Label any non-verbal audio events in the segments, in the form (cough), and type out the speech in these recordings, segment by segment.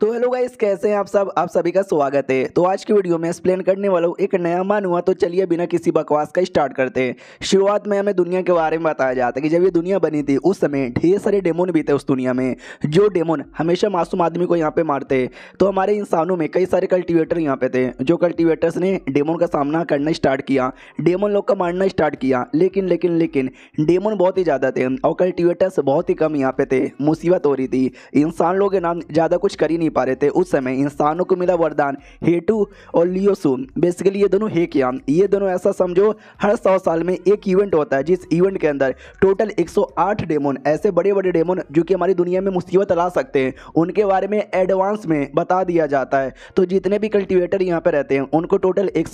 तो hello guys कैसे हैं आप सब आप सभी का स्वागत है तो आज की वीडियो में एक्सप्लेन करने वाला हूँ एक नया मान हुआ तो चलिए बिना किसी बकवास का स्टार्ट करते हैं शुरुआत में हमें दुनिया के बारे में बताया जाता है कि जब ये दुनिया बनी थी उस समय ढेर सारे डेमोन भी थे उस दुनिया में जो डेमोन हमेशा मासूम आदमी को यहाँ पर मारते तो हमारे इंसानों में कई सारे कल्टिवेटर यहाँ पे थे जो कल्टिवेटर्स ने डेमोन का सामना करना स्टार्ट किया डेमोन लोग का मारना स्टार्ट किया लेकिन लेकिन लेकिन डेमोन बहुत ही ज़्यादा थे और कल्टिवेटर्स बहुत ही कम यहाँ पे थे मुसीबत हो रही थी इंसान लोग नाम ज़्यादा कुछ कर ही नहीं नहीं पा रहे थे उस समय इंसानों को मिला वरदान हेटू और लियोसू बेसिकली ये दोनों हे क्या ये दोनों ऐसा समझो हर सौ साल में एक इवेंट होता है जिस इवेंट के अंदर टोटल 108 डेमोन ऐसे बड़े बड़े डेमोन जो कि हमारी दुनिया में मुसीबत ला सकते हैं उनके बारे में एडवांस में बता दिया जाता है तो जितने भी कल्टिवेटर यहाँ पर रहते हैं उनको टोटल एक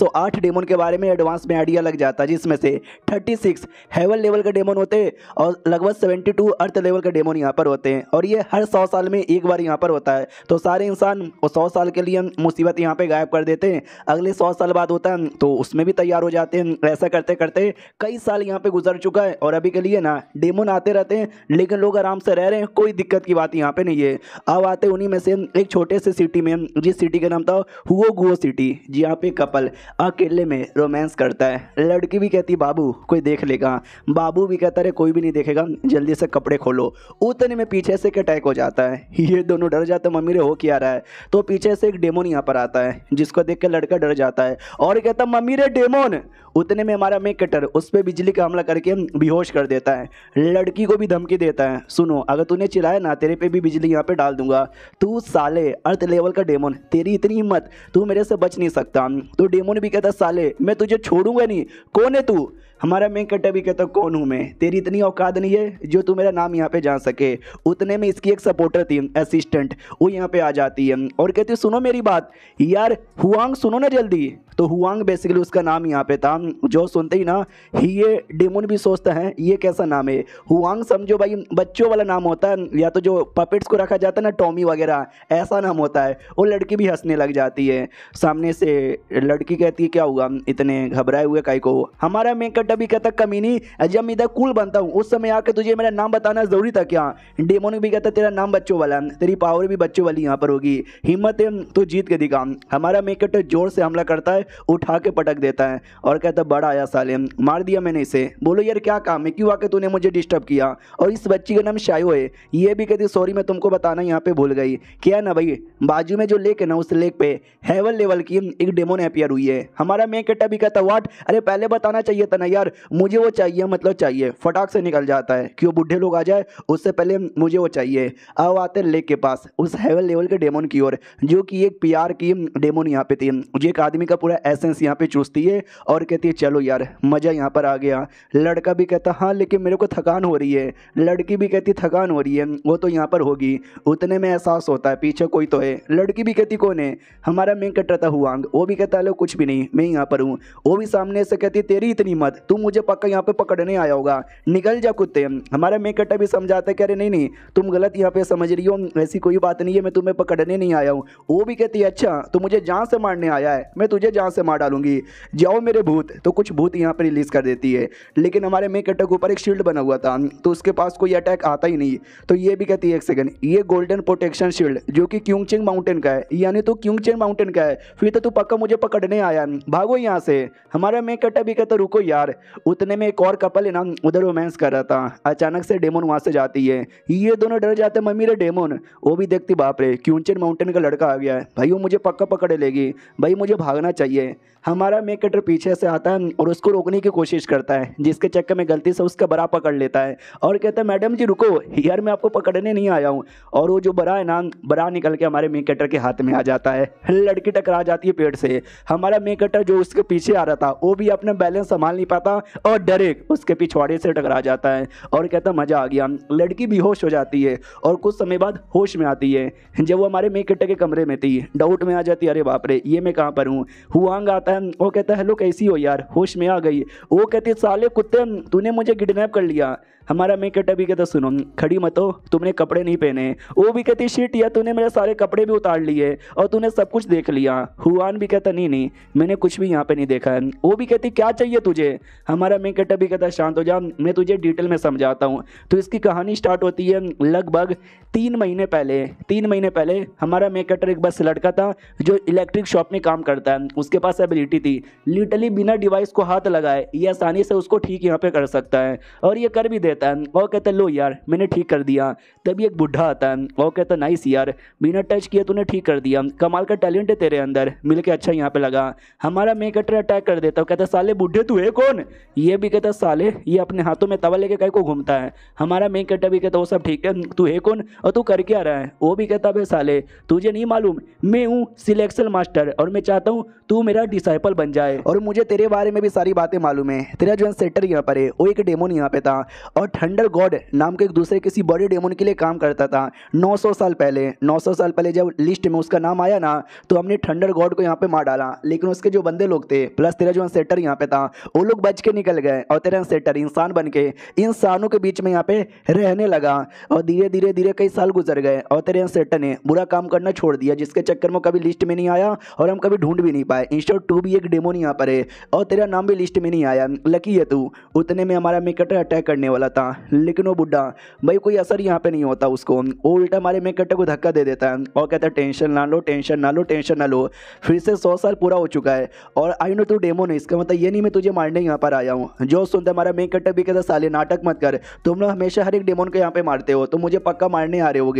डेमोन के बारे में एडवांस में आइडिया लग जाता है जिसमें से 36 हेवन लेवल का डेमोन होते हैं और लगभग 72 अर्थ लेवल का डेमोन यहाँ पर होते हैं और ये हर सौ साल में एक बार यहाँ पर होता है तो सारे इंसान सौ साल के लिए मुसीबत यहाँ पे गायब कर देते हैं अगले सौ साल बाद होता है तो उसमें भी तैयार हो जाते हैं ऐसा करते करते कई साल यहाँ पे गुजर चुका है और अभी के लिए ना डेमोन आते रहते हैं लेकिन लोग आराम से रह रहे हैं कोई दिक्कत की बात यहाँ पे नहीं है अब आते उन्हीं में से एक छोटे से सिटी में जिस सिटी का नाम था हुओ गुओ सिटी जी यहाँ पे कपल अकेले में रोमांस करता है लड़की भी कहती बाबू कोई देख लेगा बाबू भी कहता रहे कोई भी नहीं देखेगा जल्दी से कपड़े खोलो उतने में पीछे से एक अटैक हो जाता है ये दोनों डर जाते मम्मी रे हो होके आ रहा है तो पीछे से एक डेमोन यहाँ पर आता है जिसको देख के लड़का डर जाता है और कहता है मम्मी रे डेमोन उतने में हमारा मेक कटर उस पर बिजली का हमला करके बेहोश कर देता है लड़की को भी धमकी देता है सुनो अगर तूने चिल्लाया ना तेरे पे भी बिजली यहाँ पे डाल दूंगा तू साले अर्थ लेवल का डेमोन तेरी इतनी हिम्मत तू मेरे से बच नहीं सकता तो डेमोन भी कहता साले मैं तुझे छोड़ूंगा नहीं कौन है तू हमारा मैं कटबी कहता कौन हूँ मैं तेरी इतनी औकात नहीं है जो तू मेरा नाम यहाँ पे जान सके उतने में इसकी एक सपोर्टर थी असिस्टेंट वो यहाँ पे आ जाती है और कहती सुनो मेरी बात यार हुआंग सुनो ना जल्दी तो हुआंग बेसिकली उसका नाम यहाँ पे था जो सुनते ही ना ही ये डेमोन भी सोचता है ये कैसा नाम है हुआंग समझो भाई बच्चों वाला नाम होता है या तो जो पपेट्स को रखा जाता है ना टॉमी वगैरह ऐसा नाम होता है वो लड़की भी हंसने लग जाती है सामने से लड़की कहती है क्या हुआ इतने घबराए हुए काई को हमारा मेकअप अभी कहता कमी नहीं जब मैं इधर कूल बनता हूँ उस समय आके तुझे मेरा नाम बताना जरूरी था क्या डेमोन भी कहता तेरा नाम बच्चों वाला तेरी पावर भी बच्चों वाली यहाँ पर होगी हिम्मत तो जीत के दिखा हमारा मेकअप जोर से हमला करता है उठा के पटक देता है और कहता है बड़ा आया सालिम मार दिया मैंने इसे बोलो यार क्या काम है क्यों आके तूने मुझे डिस्टर्ब किया और इस बच्ची का नाम शायो है ये भी कहती सॉरी मैं तुमको बताना यहाँ पे भूल गई क्या ना भाई बाजू में जो लेक है ना उस लेक पे हेवन लेवल की एक डेमोन अपियर हुई है हमारा मैं कहता भी कहता वाट अरे पहले बताना चाहिए था ना यार मुझे वो चाहिए मतलब चाहिए फटाक से निकल जाता है कि वो बूढ़े लोग आ जाए उससे पहले मुझे वो चाहिए अब आते हैं लेक के पास उस हेवन लेवल के डेमोन की ओर जो कि एक पी की डेमोन यहाँ पे थी जो एक आदमी का पूरा पूरा एसेंस यहाँ पे चूसती है और कहती है चलो यार मज़ा यहाँ पर आ गया लड़का भी कहता हाँ लेकिन मेरे को थकान हो रही है लड़की भी कहती थकान हो रही है वो तो यहाँ पर होगी उतने में एहसास होता है पीछे कोई तो है लड़की भी कहती कौन है हमारा मैं कट रहा था हुआंग वो भी कहता है कुछ भी नहीं मैं यहाँ पर हूँ वो भी सामने से कहती तेरी इतनी मत तू मुझे पक्का यहाँ पर पकड़ने आया होगा निकल जा कुत्ते हमारा मैं कट्टा भी समझाता है कह रहे नहीं नहीं तुम गलत यहाँ पे समझ रही हो ऐसी कोई बात नहीं है मैं तुम्हें पकड़ने नहीं आया हूँ वो भी कहती है अच्छा तू मुझे जहाँ से मारने आया है मैं तुझे जहाँ यहाँ से मार डालूंगी जाओ मेरे भूत तो कुछ भूत यहाँ पर रिलीज़ कर देती है लेकिन हमारे मेक अटैक ऊपर एक शील्ड बना हुआ था तो उसके पास कोई अटैक आता ही नहीं तो ये भी कहती है एक सेकेंड ये गोल्डन प्रोटेक्शन शील्ड जो कि क्यूंगचिंग माउंटेन का है यानी तो क्यूंगचिंग माउंटेन का है फिर तो तू पक्का मुझे पकड़ने आया भागो यहाँ से हमारा मेक अटैक भी कहता रुको यार उतने में एक और कपल ना उधर रोमांस कर रहा था अचानक से डेमोन वहाँ से जाती है ये दोनों डर जाते हैं मम्मी रे डेमोन वो भी देखती बाप रे क्यूंचन माउंटेन का लड़का आ गया है भाई वो मुझे पक्का पकड़ लेगी भाई मुझे भागना चाहिए लिए हमारा मेक कटर पीछे से आता है और उसको रोकने की कोशिश करता है जिसके चक्कर में गलती से उसका बरा पकड़ लेता है और कहता है मैडम जी रुको यार मैं आपको पकड़ने नहीं आया हूँ और वो जो बरा है ना बरा निकल के हमारे मेक कटर के हाथ में आ जाता है लड़की टकरा जाती है पेड़ से हमारा मेक कटर जो उसके पीछे आ रहा था वो भी अपना बैलेंस संभाल नहीं पाता और डरेक उसके पिछवाड़े से टकरा जाता है और कहता मज़ा आ गया लड़की बेहोश हो जाती है और कुछ समय बाद होश में आती है जब वो हमारे मेक कटर के कमरे में थी डाउट में आ जाती है अरे बापरे ये मैं कहाँ पर हूँ हुआ हुआंग आता है वो कहता है हेलो कैसी हो यार होश में आ गई वो कहती साले कुत्ते तूने मुझे किडनैप कर लिया हमारा मैं कहता भी कहता सुनो खड़ी मत हो तुमने कपड़े नहीं पहने वो भी कहती शीट या तूने मेरे सारे कपड़े भी उतार लिए और तूने सब कुछ देख लिया हुआन भी कहता नहीं नहीं मैंने कुछ भी यहाँ पे नहीं देखा है वो भी कहती क्या चाहिए तुझे हमारा मैं कहता भी कहता शांत हो जा मैं तुझे डिटेल में समझाता हूँ तो इसकी कहानी स्टार्ट होती है लगभग तीन महीने पहले तीन महीने पहले हमारा मैं एक बस लड़का था जो इलेक्ट्रिक शॉप में काम करता है उसके पास एबिलिटी थी लिटरली बिना डिवाइस को हाथ लगाए ये आसानी से उसको ठीक यहाँ पे कर सकता है और ये कर भी देता कहता है वो कहता है लो यार मैंने ठीक कर दिया तभी एक बुढ़ा आता है वो कहता है नाइस यार बिना टच किए तूने ठीक कर दिया कमाल का टैलेंट है तेरे अंदर मिल के अच्छा यहाँ पे लगा हमारा मेक कटर अटैक कर देता है कहता साले बुढ़े तू है कौन ये भी कहता साले ये अपने हाथों में तवा लेके कहीं को घूमता है हमारा मेक कटर भी कहता वो सब ठीक है तू है कौन और तू करके आ रहा है वो भी कहता भाई साले तुझे नहीं मालूम मैं हूँ सिलेक्शन मास्टर और मैं चाहता हूँ तू मेरा डिसाइपल बन जाए और मुझे तेरे बारे में भी सारी बातें मालूम है तेरा जो सेटर यहाँ पर है वो एक डेमोन यहाँ पे था और और थंडर गॉड नाम के एक दूसरे किसी बॉडी डेमोन के लिए काम करता था 900 साल पहले 900 साल पहले जब लिस्ट में उसका नाम आया ना तो हमने थंडर गॉड को यहाँ पे मार डाला लेकिन उसके जो बंदे लोग थे प्लस तेरा जो अनसेटर यहाँ पे था वो लोग बच के निकल गए और तेरा अनसेटर इंसान बन के इंसानों के बीच में यहाँ पे रहने लगा और धीरे धीरे धीरे कई साल गुजर गए और तेरे अनसेटर ने बुरा काम करना छोड़ दिया जिसके चक्कर में कभी लिस्ट में नहीं आया और हम कभी ढूंढ भी नहीं पाए इंस्टोर टू भी एक डेमोन यहाँ पर है और तेरा नाम भी लिस्ट में नहीं आया लकी है तू उतने में हमारा मिकटर अटैक करने वाला करता लेकिन वो बुढ़ा भाई कोई असर यहाँ पे नहीं होता उसको वो उल्टा हमारे मेक कट्टे को धक्का दे देता है और कहता है टेंशन ना लो टेंशन ना लो टेंशन ना लो फिर से सौ साल पूरा हो चुका है और आई नो तू डेमो नहीं इसका मतलब ये नहीं मैं तुझे मारने यहाँ पर आया हूँ जो सुनता हमारा मेक कट्टा भी कहता साले नाटक मत कर तुम लोग हमेशा हर एक डेमोन को यहाँ पे मारते हो तो मुझे पक्का मारने आ रहे हो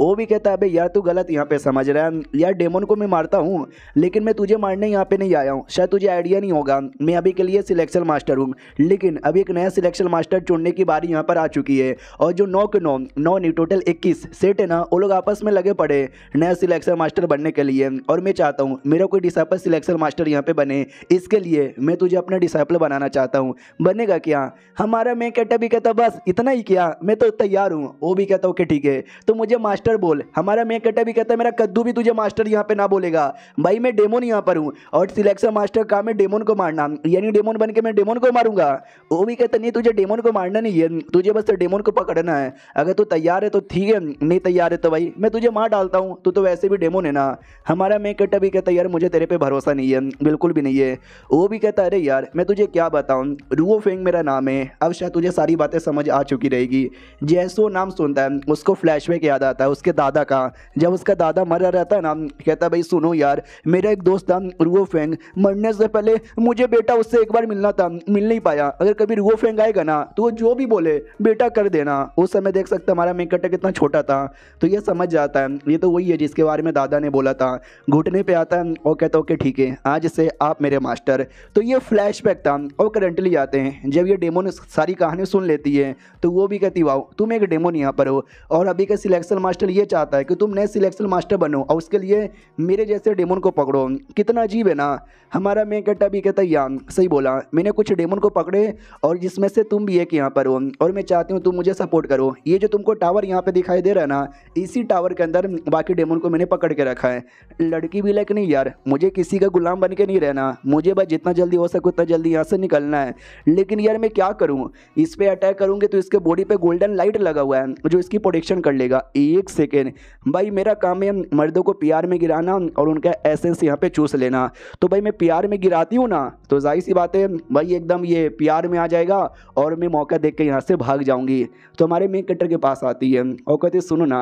वो भी कहता है अभी यार तू गलत यहाँ पे समझ रहा है यार डेमोन को मैं मारता हूँ लेकिन मैं तुझे मारने यहाँ पे नहीं आया हूँ शायद तुझे आइडिया नहीं होगा मैं अभी के लिए सिलेक्शन मास्टर हूँ लेकिन अभी एक नया सिलेक्शन मास्टर चुनने की बात बारी यहाँ पर आ चुकी है और जो नौ के नौ नौ नहीं टोटल इक्कीस सेट है ना वो लोग आपस में लगे पड़े नया सिलेक्शन मास्टर बनने के लिए और मैं चाहता हूँ मेरा कोई डिसाइपल सिलेक्शन मास्टर यहाँ पर बने इसके लिए मैं तुझे अपना डिसाइपल बनाना चाहता हूँ बनेगा क्या हमारा मैं कहता भी कहता बस इतना ही किया मैं तो तैयार हूँ वो भी कहता ओके ठीक है तो मुझे मास्टर बोल हमारा मैं कहता भी कहता मेरा कद्दू भी तुझे मास्टर यहाँ पर ना बोलेगा भाई मैं डेमोन यहाँ पर हूँ और सिलेक्शन मास्टर का मैं डेमोन को मारना यानी डेमोन बन के मैं डेमोन को मारूंगा वो भी कहता नहीं तुझे डेमोन को मारना नहीं नहीं तुझे बस डेमोन को पकड़ना है अगर तू तैयार है तो ठीक है नहीं तैयार है तो भाई मैं तुझे मार डालता हूँ तू तो वैसे भी डेमोन है ना हमारा मैं कहता भी कहता यार मुझे तेरे पे भरोसा नहीं है बिल्कुल भी नहीं है वो भी कहता अरे यार मैं तुझे क्या बताऊँ रूओ फेंग मेरा नाम है अब शायद तुझे सारी बातें समझ आ चुकी रहेगी जैसो नाम सुनता है उसको फ्लैशबैक याद आता है उसके दादा का जब उसका दादा मर रहा था ना कहता भाई सुनो यार मेरा एक दोस्त था रूओ फेंग मरने से पहले मुझे बेटा उससे एक बार मिलना था मिल नहीं पाया अगर कभी रूओ फेंग आएगा ना तो जो भी बोले बेटा कर देना उस समय देख सकते हमारा मेकटा कितना छोटा था तो ये समझ जाता है ये तो वही है जिसके बारे में दादा ने बोला था घुटने पे आता है और कहता ओके ठीक है आज से आप मेरे मास्टर तो ये फ्लैशबैक था और करंटली आते हैं जब ये डेमोन सारी कहानी सुन लेती है तो वो भी कहती वाओ तुम एक डेमोन यहाँ पर हो और अभी का सिलेक्शन मास्टर ये चाहता है कि तुम नए सिलेक्शन मास्टर बनो और उसके लिए मेरे जैसे डेमोन को पकड़ो कितना अजीब है ना हमारा मेकटा भी कहता यान सही बोला मैंने कुछ डेमोन को पकड़े और जिसमें से तुम भी एक यहाँ पर हो और मैं चाहती हूँ तुम मुझे सपोर्ट करो ये जो तुमको टावर यहाँ पे दिखाई दे रहा है ना इसी टावर के अंदर बाकी डेमोन को मैंने पकड़ के रखा है लड़की भी लाइक नहीं यार मुझे किसी का गुलाम बन के नहीं रहना मुझे बस जितना जल्दी हो सके उतना जल्दी यहाँ से निकलना है लेकिन यार मैं क्या करूँ इस पर अटैक करूँगी तो इसके बॉडी पर गोल्डन लाइट लगा हुआ है जो इसकी प्रोटेक्शन कर लेगा एक सेकेंड भाई मेरा काम है मर्दों को प्यार में गिराना और उनका एसेंस यहाँ पे चूस लेना तो भाई मैं प्यार में गिराती हूँ ना तो जाहिर सी बात है भाई एकदम ये प्यार में आ जाएगा और मैं मौका देख के यहाँ से भाग जाऊँगी तो हमारे मेन कटर के पास आती है और कहती सुनो ना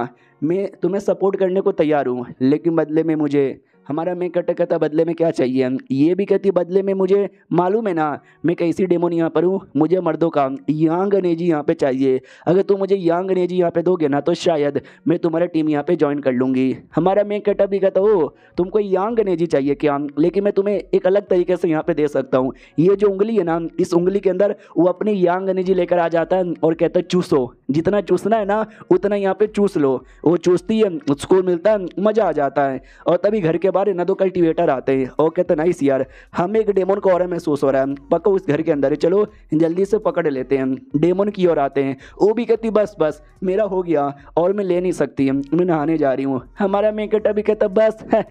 मैं तुम्हें सपोर्ट करने को तैयार हूँ लेकिन बदले में मुझे हमारा मैं कट कहता बदले में क्या चाहिए ये भी कहती बदले में मुझे मालूम है ना मैं कैसी डेमोन यहाँ पर हूँ मुझे मर्दों का यांग नेजी यहाँ पे चाहिए अगर तुम मुझे यांग नेजी यहाँ पे दोगे ना तो शायद मैं तुम्हारा टीम यहाँ पे ज्वाइन कर लूँगी हमारा मैं कटअप भी कहता हो तुमको यांग नेजी चाहिए क्या लेकिन मैं तुम्हें एक अलग तरीके से यहाँ पर दे सकता हूँ ये जो उंगली है ना इस उंगली के अंदर वो अपनी यांग नेजी लेकर आ जाता है और कहता है चूसो जितना चूसना है ना उतना यहाँ पर चूस लो वो चूसती है उसको मिलता है मज़ा आ जाता है और तभी घर के बार ना तो कल्टिवेटर आते हैं ओके तो नाइस यार हमें एक डेमोन को और महसूस हो रहा है पक्का उस घर के अंदर है चलो जल्दी से पकड़ लेते हैं डेमोन की ओर आते हैं वो भी कहती बस बस मेरा हो गया और मैं ले नहीं सकती मैं नहाने जा रही हूँ हमारा मेकेट अभी कहता बस है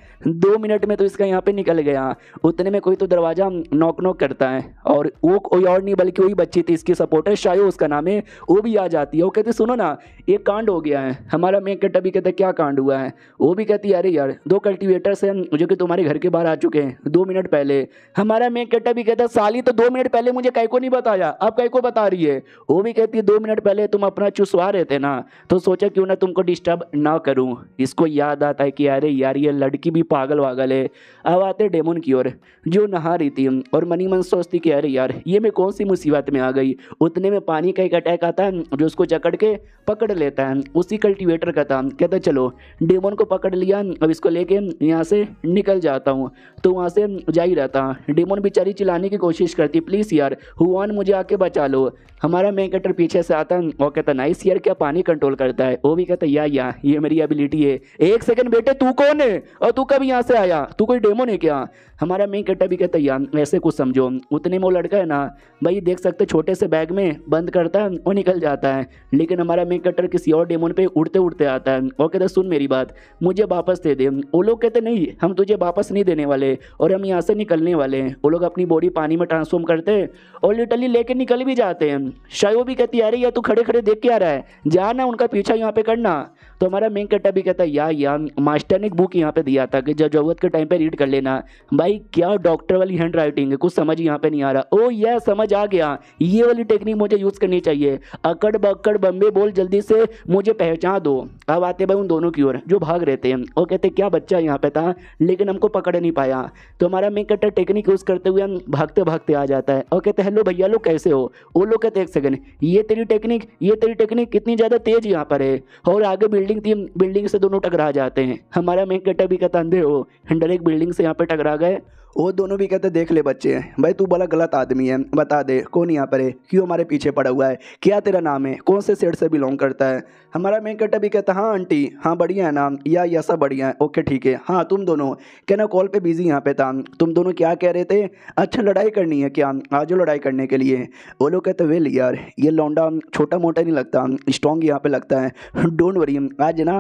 दो मिनट में तो इसका यहाँ पर निकल गया उतने में कोई तो दरवाज़ा नोक नोक करता है और वो कोई और नहीं बल्कि वही बच्ची थी इसकी सपोर्टर शायो उसका नाम है वो भी आ जाती है वो कहती सुनो ना ये कांड हो गया है हमारा मेकेट अभी कहता क्या कांड हुआ है वो भी कहती अरे यार दो कल्टिवेटर से जो कि तुम्हारे घर के बाहर आ चुके हैं दो मिनट पहले हमारा मेन कट्टा भी कहता साली तो दो मिनट पहले मुझे कैको नहीं बताया अब कैको बता रही है वो भी कहती है दो मिनट पहले तुम अपना चुसवा रहे थे ना तो सोचा क्यों ना तुमको डिस्टर्ब ना करूँ इसको याद आता है कि अरे यार ये लड़की भी पागल वागल है अब आते डेमोन की ओर जो नहा रही थी और मनी मन सोचती कि अरे यार ये मैं कौन सी मुसीबत में आ गई उतने में पानी का एक अटैक आता है जो उसको जकड़ के पकड़ लेता है उसी कल्टिवेटर का था कहता चलो डेमोन को पकड़ लिया अब इसको लेके यहाँ से निकल जाता हूँ तो वहाँ से जा ही रहता डेमोन बेचारी चिल्लाने की कोशिश करती प्लीज़ यार हुआन मुझे आके बचा लो हमारा मेन कटर पीछे से आता है और कहता नाइस यार क्या पानी कंट्रोल करता है वो भी कहता या या ये मेरी एबिलिटी है एक सेकंड बेटे तू कौन है और तू कब यहाँ से आया तू कोई डेमोन है क्या हमारा मेन भी का तैयार वैसे कुछ समझो उतने में वो लड़का है ना भाई देख सकते छोटे से बैग में बंद करता है और निकल जाता है लेकिन हमारा मेन कट्टर किसी और डेमोन पे उड़ते उड़ते आता है और कहता तो सुन मेरी बात मुझे वापस दे दे वो लोग कहते नहीं हम तुझे वापस नहीं देने वाले और हम यहाँ से निकलने वाले हैं वो लोग अपनी बॉडी पानी में ट्रांसफॉर्म करते हैं और लिटरली लेके निकल भी जाते हैं शायद वो भी कहती अरे या तू खड़े खड़े देख के आ रहा है जाना ना उनका पीछा यहाँ पे करना तो हमारा मेन कट्टा भी कहता है या या मास्टर ने एक बुक यहाँ पे दिया था कि जब जरूरत के टाइम पे रीड कर लेना भाई क्या डॉक्टर वाली हैंड राइटिंग है कुछ समझ यहाँ पे नहीं आ रहा ओ यह समझ आ गया ये वाली टेक्निक मुझे यूज़ करनी चाहिए अकड़ बकड़ बम्बे बोल जल्दी से मुझे पहचान दो अब आते भाई उन दोनों की ओर जो भाग रहे थे वो कहते क्या बच्चा यहाँ पे था लेकिन हमको पकड़ नहीं पाया तो हमारा मेन कट्टा टेक्निक यूज़ करते हुए हम भागते भागते आ जाता है और कहते हेलो भैया लोग कैसे हो वो लोग कहते एक सेकेंड ये तेरी टेक्निक ये तेरी टेक्निक कितनी ज़्यादा तेज़ यहाँ पर है और आगे बिल्डिंग थी बिल्डिंग से दोनों टकरा जाते हैं हमारा मेन गट्टा भी कतांधे हो हंडल एक बिल्डिंग से यहाँ पे टकरा गए वो दोनों भी कहते देख ले बच्चे भाई तू बड़ा गलत आदमी है बता दे कौन यहाँ पर है क्यों हमारे पीछे पड़ा हुआ है क्या तेरा नाम है कौन से सेठ से बिलोंग करता है हमारा कट्टा भी कहता हाँ आंटी हाँ बढ़िया है नाम या या सब बढ़िया है ओके ठीक है हाँ तुम दोनों कहना कॉल पर बिजी यहाँ पे था तुम दोनों क्या कह रहे थे अच्छा लड़ाई करनी है क्या आज लड़ाई करने के लिए वो लोग कहते वेल यार ये लौंडा छोटा मोटा नहीं लगता स्ट्रॉन्ग यहाँ पर लगता है डोंट वरी आज ना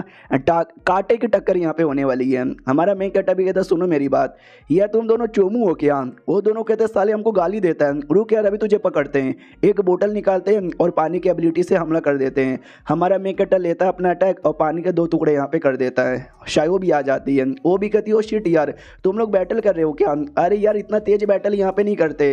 काटे की टक्कर यहाँ पर होने वाली है हमारा मेन कट्टा भी कहता सुनो मेरी बात या तुम दोनों दोनों चोमू हो क्या वो दोनों कहते हैं साले हमको गाली देता है रुक यार अभी तुझे पकड़ते हैं एक बोतल निकालते हैं और पानी की एबिलिटी से हमला कर देते हैं हमारा मेकटर लेता है अपना अटैक और पानी के दो टुकड़े यहाँ पे कर देता है शायो भी आ जाती है वो भी कहती है ओ शिट यार तुम लोग बैटल कर रहे हो क्या अरे यार इतना तेज बैटल यहाँ पे नहीं करते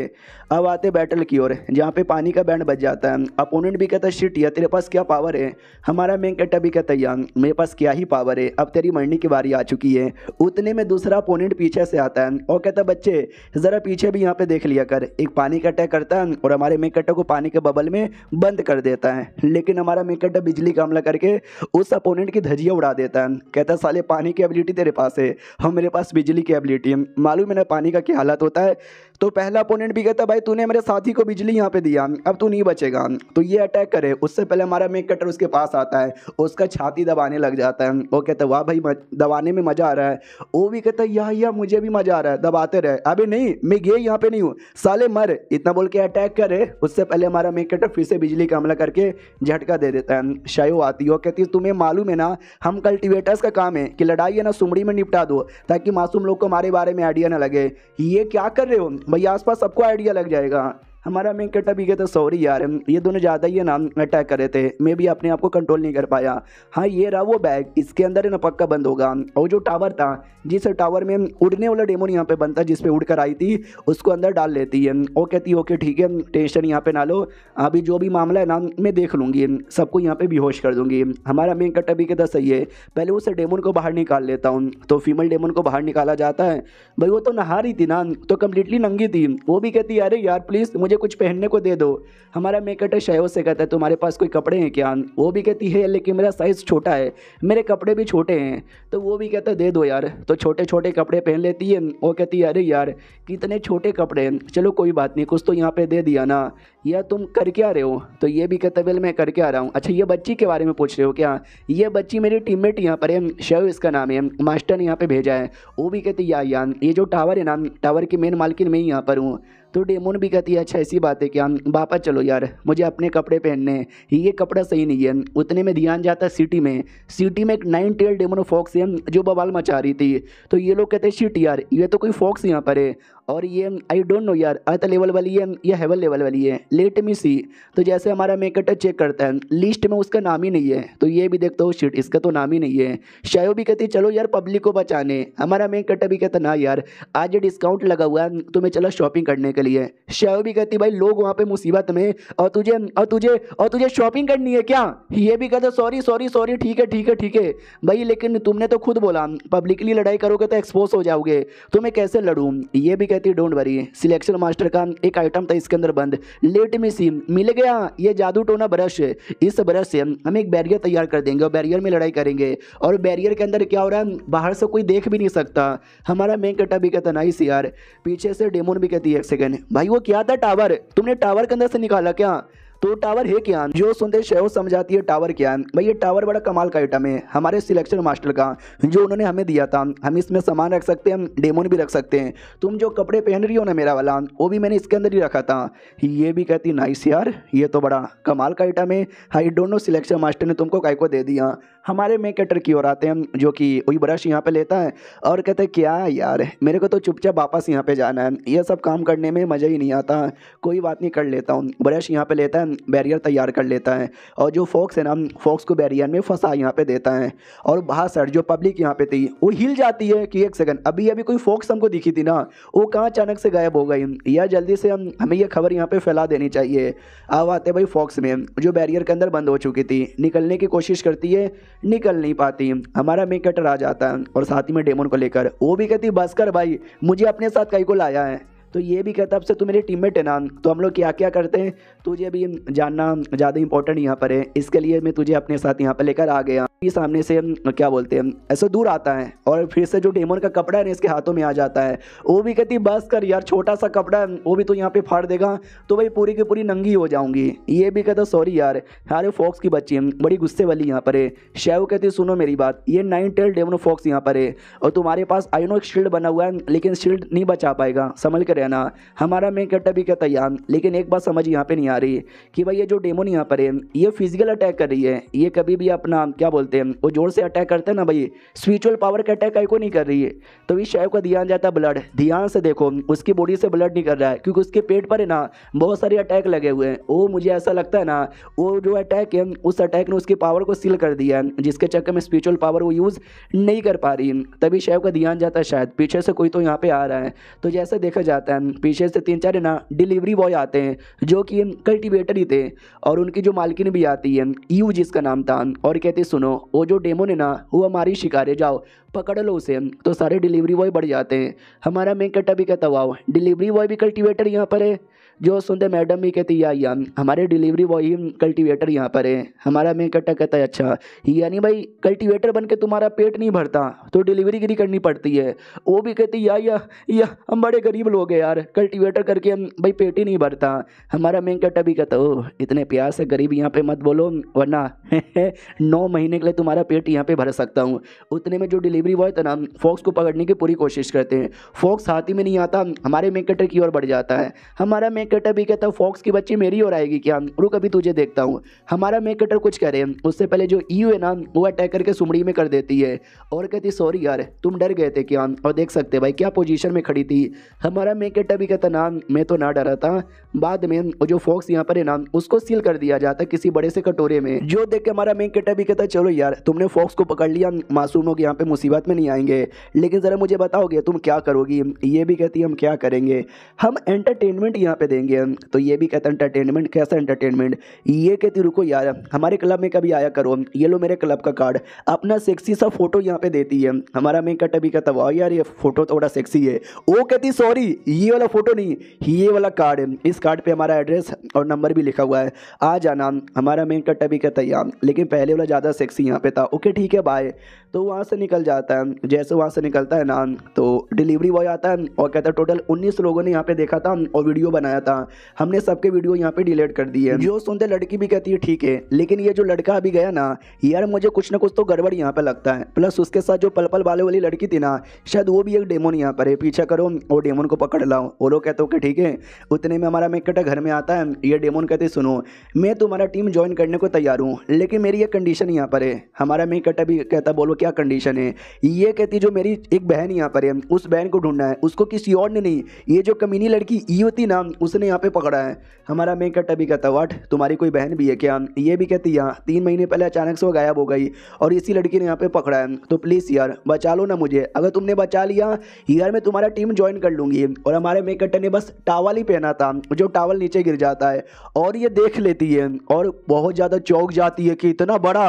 अब आते बैटल की ओर जहाँ पे पानी का बैंड बच जाता है अपोनेंट भी कहता है शिट यार तेरे पास क्या पावर है हमारा मेकटर भी कहता है यार मेरे पास क्या ही पावर है अब तेरी मरने की बारी आ चुकी है उतने में दूसरा अपोनेंट पीछे से आता है और कहता ज़्यादा बच्चे ज़रा पीछे भी यहाँ पे देख लिया कर एक पानी का अटैक करता है और हमारे मेकअटा को पानी के बबल में बंद कर देता है लेकिन हमारा मेकअटा बिजली का हमला करके उस अपोनेंट की धजिया उड़ा देता है कहता साले पानी की एबिलिटी तेरे पास है हम हाँ, मेरे पास बिजली की एबिलिटी है मालूम है ना पानी का क्या हालत होता है तो पहला अपोनेंट भी कहता भाई तूने मेरे साथी को बिजली यहाँ पे दिया अब तू नहीं बचेगा तो ये अटैक करे उससे पहले हमारा मेक कटर उसके पास आता है उसका छाती दबाने लग जाता है वो कहता है वाह भाई दबाने में मज़ा आ रहा है वो भी कहता है यहाँ या मुझे भी मज़ा आ रहा है दबाते रहे अभी नहीं मैं ये यहाँ पे नहीं हूँ साले मर इतना बोल के अटैक करे उससे पहले हमारा मेक कटर फिर से बिजली का हमला करके झटका दे देता है शायो आती है वो कहती है तुम्हें मालूम है ना हम कल्टिवेटर्स का काम है कि लड़ाई है ना सुमड़ी में निपटा दो ताकि मासूम लोग को हमारे बारे में आइडिया ना लगे ये क्या कर रहे हो भैया आसपास सबको आइडिया लग जाएगा हमारा मेन कट भी गया था सॉरी यार ये दोनों ज़्यादा ही नाम अटैक कर रहे थे मैं भी अपने आप को कंट्रोल नहीं कर पाया हाँ ये रहा वो बैग इसके अंदर ना पक्का बंद होगा और जो टावर था जिस टावर में उड़ने वाला डेमोन यहाँ पे बनता जिस पे उड़ कर आई थी उसको अंदर डाल लेती है वो कहती ओके ठीक है टेंशन यहाँ पर ना लो अभी जो भी मामला है ना मैं देख लूँगी सबको यहाँ पर बेहोश कर दूँगी हमारा मेन कट भी कहता सही है पहले उस डेमोन को बाहर निकाल लेता हूँ तो फीमेल डेमोन को बाहर निकाला जाता है भाई वो तो नहा रही थी ना तो कम्प्लीटली नंगी थी वो भी कहती अरे यार प्लीज़ मुझे मुझे कुछ पहनने को दे दो हमारा मेकअटर शयो से कहता है तुम्हारे पास कोई कपड़े हैं क्या वो भी कहती है लेकिन मेरा साइज़ छोटा है मेरे कपड़े भी छोटे हैं तो वो भी कहता है दे दो यार तो छोटे छोटे कपड़े पहन लेती है वो कहती है अरे यार कितने छोटे कपड़े हैं चलो कोई बात नहीं कुछ तो यहाँ पर दे दिया ना या तुम करके आ रहे हो तो ये भी कहता है मैं करके आ रहा हूँ अच्छा ये बच्ची के बारे में पूछ रहे हो क्या ये बच्ची मेरी टीम यहाँ पर है शव इसका नाम है मास्टर ने यहाँ पर भेजा है वो भी कहती या यार ये जो टावर है ना टावर की मेन मालकिन मैं ही यहाँ पर हूँ तो डेमोन भी कहती है अच्छा ऐसी बात है क्या बापा चलो यार मुझे अपने कपड़े पहनने हैं ये कपड़ा सही नहीं है उतने में ध्यान जाता है सिटी में सिटी में एक नाइन टेल डेमोन फॉक्स है जो बवाल मचा रही थी तो ये लोग कहते हैं शिट यार ये तो कोई फॉक्स यहाँ पर है और ये आई डोंट नो यार अर्थ लेवल वाली है या हेवल लेवल वाली है लेट मी सी तो जैसे हमारा मेकटर चेक करता है लिस्ट में उसका नाम ही नहीं है तो ये भी देखता हूँ शिट इसका तो नाम ही नहीं है शायो भी कहती चलो यार पब्लिक को बचाने हमारा मेन भी कहता ना यार आज डिस्काउंट लगा हुआ है तुम्हें तो चला शॉपिंग करने के लिए शायो भी कहती भाई लोग वहाँ पर मुसीबत में और तुझे और तुझे और तुझे शॉपिंग करनी है क्या ये भी कहते सॉरी सॉरी सॉरी ठीक है ठीक है ठीक है भाई लेकिन तुमने तो खुद बोला पब्लिकली लड़ाई करोगे तो एक्सपोज हो जाओगे तो मैं कैसे लड़ूँ ये भी थी डोंट वरी सिलेक्शन मास्टर का एक आइटम था इसके अंदर बंद लेट मी सी मिल गया ये जादू टोना ब्रश है इस ब्रश से हम एक बैरियर तैयार कर देंगे और बैरियर में लड़ाई करेंगे और बैरियर के अंदर क्या हो रहा है बाहर से कोई देख भी नहीं सकता हमारा मेन कट्टा भी कहता नाइस यार पीछे से डेमोन भी कहती है एक सेकेंड भाई वो क्या था टावर तुमने टावर के अंदर से निकाला क्या तो टावर है क्या जो सुनते शह समझाती है टावर क्या भाई ये टावर बड़ा कमाल का आइटम है हमारे सिलेक्शन मास्टर का जो उन्होंने हमें दिया था हम इसमें सामान रख सकते हैं हम डेमोन भी रख सकते हैं तुम जो कपड़े पहन रही हो ना मेरा वाला वो भी मैंने इसके अंदर ही रखा था ये भी कहती नाइस यार ये तो बड़ा कमाल का आइटम है I don't know selection master ने तुमको काय को दे दिया हमारे मेकेटर की ओर आते हैं जो कि वही ब्रश यहाँ पे लेता है और कहते हैं क्या यार मेरे को तो चुपचाप वापस यहाँ पे जाना है यह सब काम करने में मज़ा ही नहीं आता कोई बात नहीं कर लेता हूँ ब्रश यहाँ पे लेता है बैरियर तैयार कर लेता है और जो फॉक्स है ना फॉक्स को बैरियर में फंसा यहाँ पर देता है और बाहर सर जो पब्लिक यहाँ पर थी वो हिल जाती है कि एक सेकेंड अभी अभी कोई फोक्स हमको दिखी थी ना वो कहाँ अचानक से गायब हो गई या जल्दी से हम हमें यह खबर यहाँ पर फैला देनी चाहिए अब आते भाई फॉक्स में जो बैरियर के अंदर बंद हो चुकी थी निकलने की कोशिश करती है निकल नहीं पाती हमारा मेकटर आ जाता है और साथ ही में डेमोन को लेकर वो भी कहती बस कर भाई मुझे अपने साथ कहीं को लाया है तो ये भी कहता अब से तू मेरी टीममेट है ना तो हम लोग क्या क्या करते हैं तुझे अभी जानना ज़्यादा इंपॉर्टेंट यहाँ पर है इसके लिए मैं तुझे अपने साथ यहाँ पर लेकर आ गया ये सामने से क्या बोलते हैं ऐसे दूर आता है और फिर से जो डेमोन का कपड़ा है ना इसके हाथों में आ जाता है वो भी कहती बस कर यार छोटा सा कपड़ा है वो भी तो यहाँ पे फाड़ देगा तो भाई पूरी की पूरी नंगी हो जाऊंगी ये भी कहता सॉरी यार अरे फॉक्स की बच्ची है बड़ी गुस्से वाली यहाँ पर है शेव कहती सुनो मेरी बात ये नाइन टेल डेमोन फॉक्स यहाँ पर है और तुम्हारे पास आई नो एक शील्ड बना हुआ है लेकिन शील्ड नहीं बचा पाएगा संभल कर रहना हमारा मेन कैरेक्टर भी कहता यार लेकिन एक बात समझ यहाँ पे नहीं आ रही कि भाई ये जो डेमोन यहाँ पर है ये फिजिकल अटैक कर रही है ये कभी भी अपना क्या बोलते हैं वो जोर से अटैक करते हैं ना भाई स्पिरिचुअल पावर का अटैक कहीं को नहीं कर रही है तो इस शायद को ध्यान जाता ब्लड ध्यान से देखो उसकी बॉडी से ब्लड नहीं कर रहा है क्योंकि उसके पेट पर है ना बहुत सारे अटैक लगे हुए हैं वो मुझे ऐसा लगता है ना वो जो अटैक है उस अटैक ने उसकी पावर को सील कर दिया है जिसके चक्कर में स्पिरिचुअल पावर वो यूज़ नहीं कर पा रही तभी शायद का ध्यान जाता है शायद पीछे से कोई तो यहाँ पर आ रहा है तो जैसे देखा जाता है पीछे से तीन चार ना डिलीवरी बॉय आते हैं जो कि कल्टिवेटर ही थे और उनकी जो मालकिन भी आती है यू जिसका नाम था और कहते सुनो वो जो डेमोन है ना वो हमारी शिकार है जाओ पकड़ लो उसे तो सारे डिलीवरी बॉय बढ़ जाते हैं हमारा मेन कट्टा भी कहता हुआ डिलीवरी बॉय भी कल्टिवेटर यहाँ पर है जो सुनते मैडम भी कहती या या हमारे डिलीवरी बॉय ही कल्टीवेटर यहाँ पर है हमारा मैं कट्टा कहता है अच्छा यानी भाई कल्टीवेटर बन के तुम्हारा पेट नहीं भरता तो डिलीवरी गिरी करनी पड़ती है वो भी कहती या या या हम बड़े गरीब लोग हैं यार कल्टीवेटर करके हम भाई पेट ही नहीं भरता हमारा मैं कट्टा भी कहता हो इतने प्यार से गरीब यहाँ पर मत बोलो वरना (laughs) नौ महीने के लिए तुम्हारा पेट यहाँ पर भर सकता हूँ उतने में जो डिलीवरी बॉय था ना फॉक्स को पकड़ने की पूरी कोशिश करते हैं फॉक्स हाथी में नहीं आता हमारे मेकटर की ओर बढ़ जाता है हमारा मेक कटर भी कहता हूँ फॉक्स की बच्ची मेरी और आएगी क्या रुक अभी तुझे देखता हूँ हमारा मेक कटर कुछ करे उससे पहले जो ई e है ना वो अटैक करके सुमड़ी में कर देती है और कहती सॉरी यार तुम डर गए थे क्या और देख सकते भाई क्या पोजिशन में खड़ी थी हमारा मेक कटर भी कहता ना मैं तो ना डरा था बाद में जो फॉक्स यहाँ पर है ना उसको सील कर दिया जाता किसी बड़े से कटोरे में जो देख के हमारा मेक कटर भी कहता चलो यार तुमने फॉक्स को पकड़ लिया मासूम लोग यहाँ पे मुसीबत में नहीं आएंगे लेकिन ज़रा मुझे बताओगे तुम क्या करोगी ये भी कहती हम क्या करेंगे हम एंटरटेनमेंट यहाँ पे देंगे देंगे हम तो ये भी कहता है एंटरटेनमेंट कैसा एंटरटेनमेंट ये कहती रुको यार हमारे क्लब में कभी आया करो ये लो मेरे क्लब का कार्ड अपना सेक्सी सा फोटो यहाँ पे देती है हमारा मेकअप कट अभी कहता वाह यार ये फोटो थोड़ा सेक्सी है वो कहती सॉरी ये वाला फोटो नहीं ये वाला कार्ड है इस कार्ड पर हमारा एड्रेस और नंबर भी लिखा हुआ है आ जाना हमारा मेकअप कट अभी कहता यार लेकिन पहले वाला ज़्यादा सेक्सी यहाँ पे था ओके ठीक है बाय तो वहाँ से निकल जाता है जैसे वहाँ से निकलता है ना तो डिलीवरी बॉय आता है और कहता है टोटल उन्नीस लोगों ने यहाँ पे देखा था और वीडियो बनाया था हमने सबके वीडियो यहाँ पे डिलीट कर दिए जो सुनते लड़की भी कहती है ठीक है लेकिन ये जो लड़का अभी गया ना यार मुझे कुछ ना कुछ तो गड़बड़ यहाँ पे लगता है प्लस उसके साथ जो पल पल वाले वाली लड़की थी ना शायद वो भी एक डेमोन यहाँ पर है पीछा करो और डेमोन को पकड़ लाओ और लोग कहते कि ठीक है उतने में हमारा मेकटा घर में आता है ये डेमोन कहते सुनो मैं तुम्हारा टीम ज्वाइन करने को तैयार हूँ लेकिन मेरी ये कंडीशन यहाँ पर है हमारा मेकटा भी कहता बोलो क्या कंडीशन है ये कहती जो मेरी एक बहन यहाँ पर है उस बहन को ढूंढना है उसको किसी और ने नहीं ये जो कमीनी लड़की ये ना उसने यहाँ पे पकड़ा है हमारा मैं कट्टा भी कहता वाट तुम्हारी कोई बहन भी है क्या ये भी कहती यहाँ तीन महीने पहले अचानक से वो गायब हो गई और इसी लड़की ने यहाँ पे पकड़ा है तो प्लीज़ यार बचा लो ना मुझे अगर तुमने बचा लिया यार मैं तुम्हारा टीम ज्वाइन कर लूँगी और हमारे मैं कट्टे ने बस टावल ही पहना था जो टावल नीचे गिर जाता है और ये देख लेती है और बहुत ज़्यादा चौक जाती है कि इतना बड़ा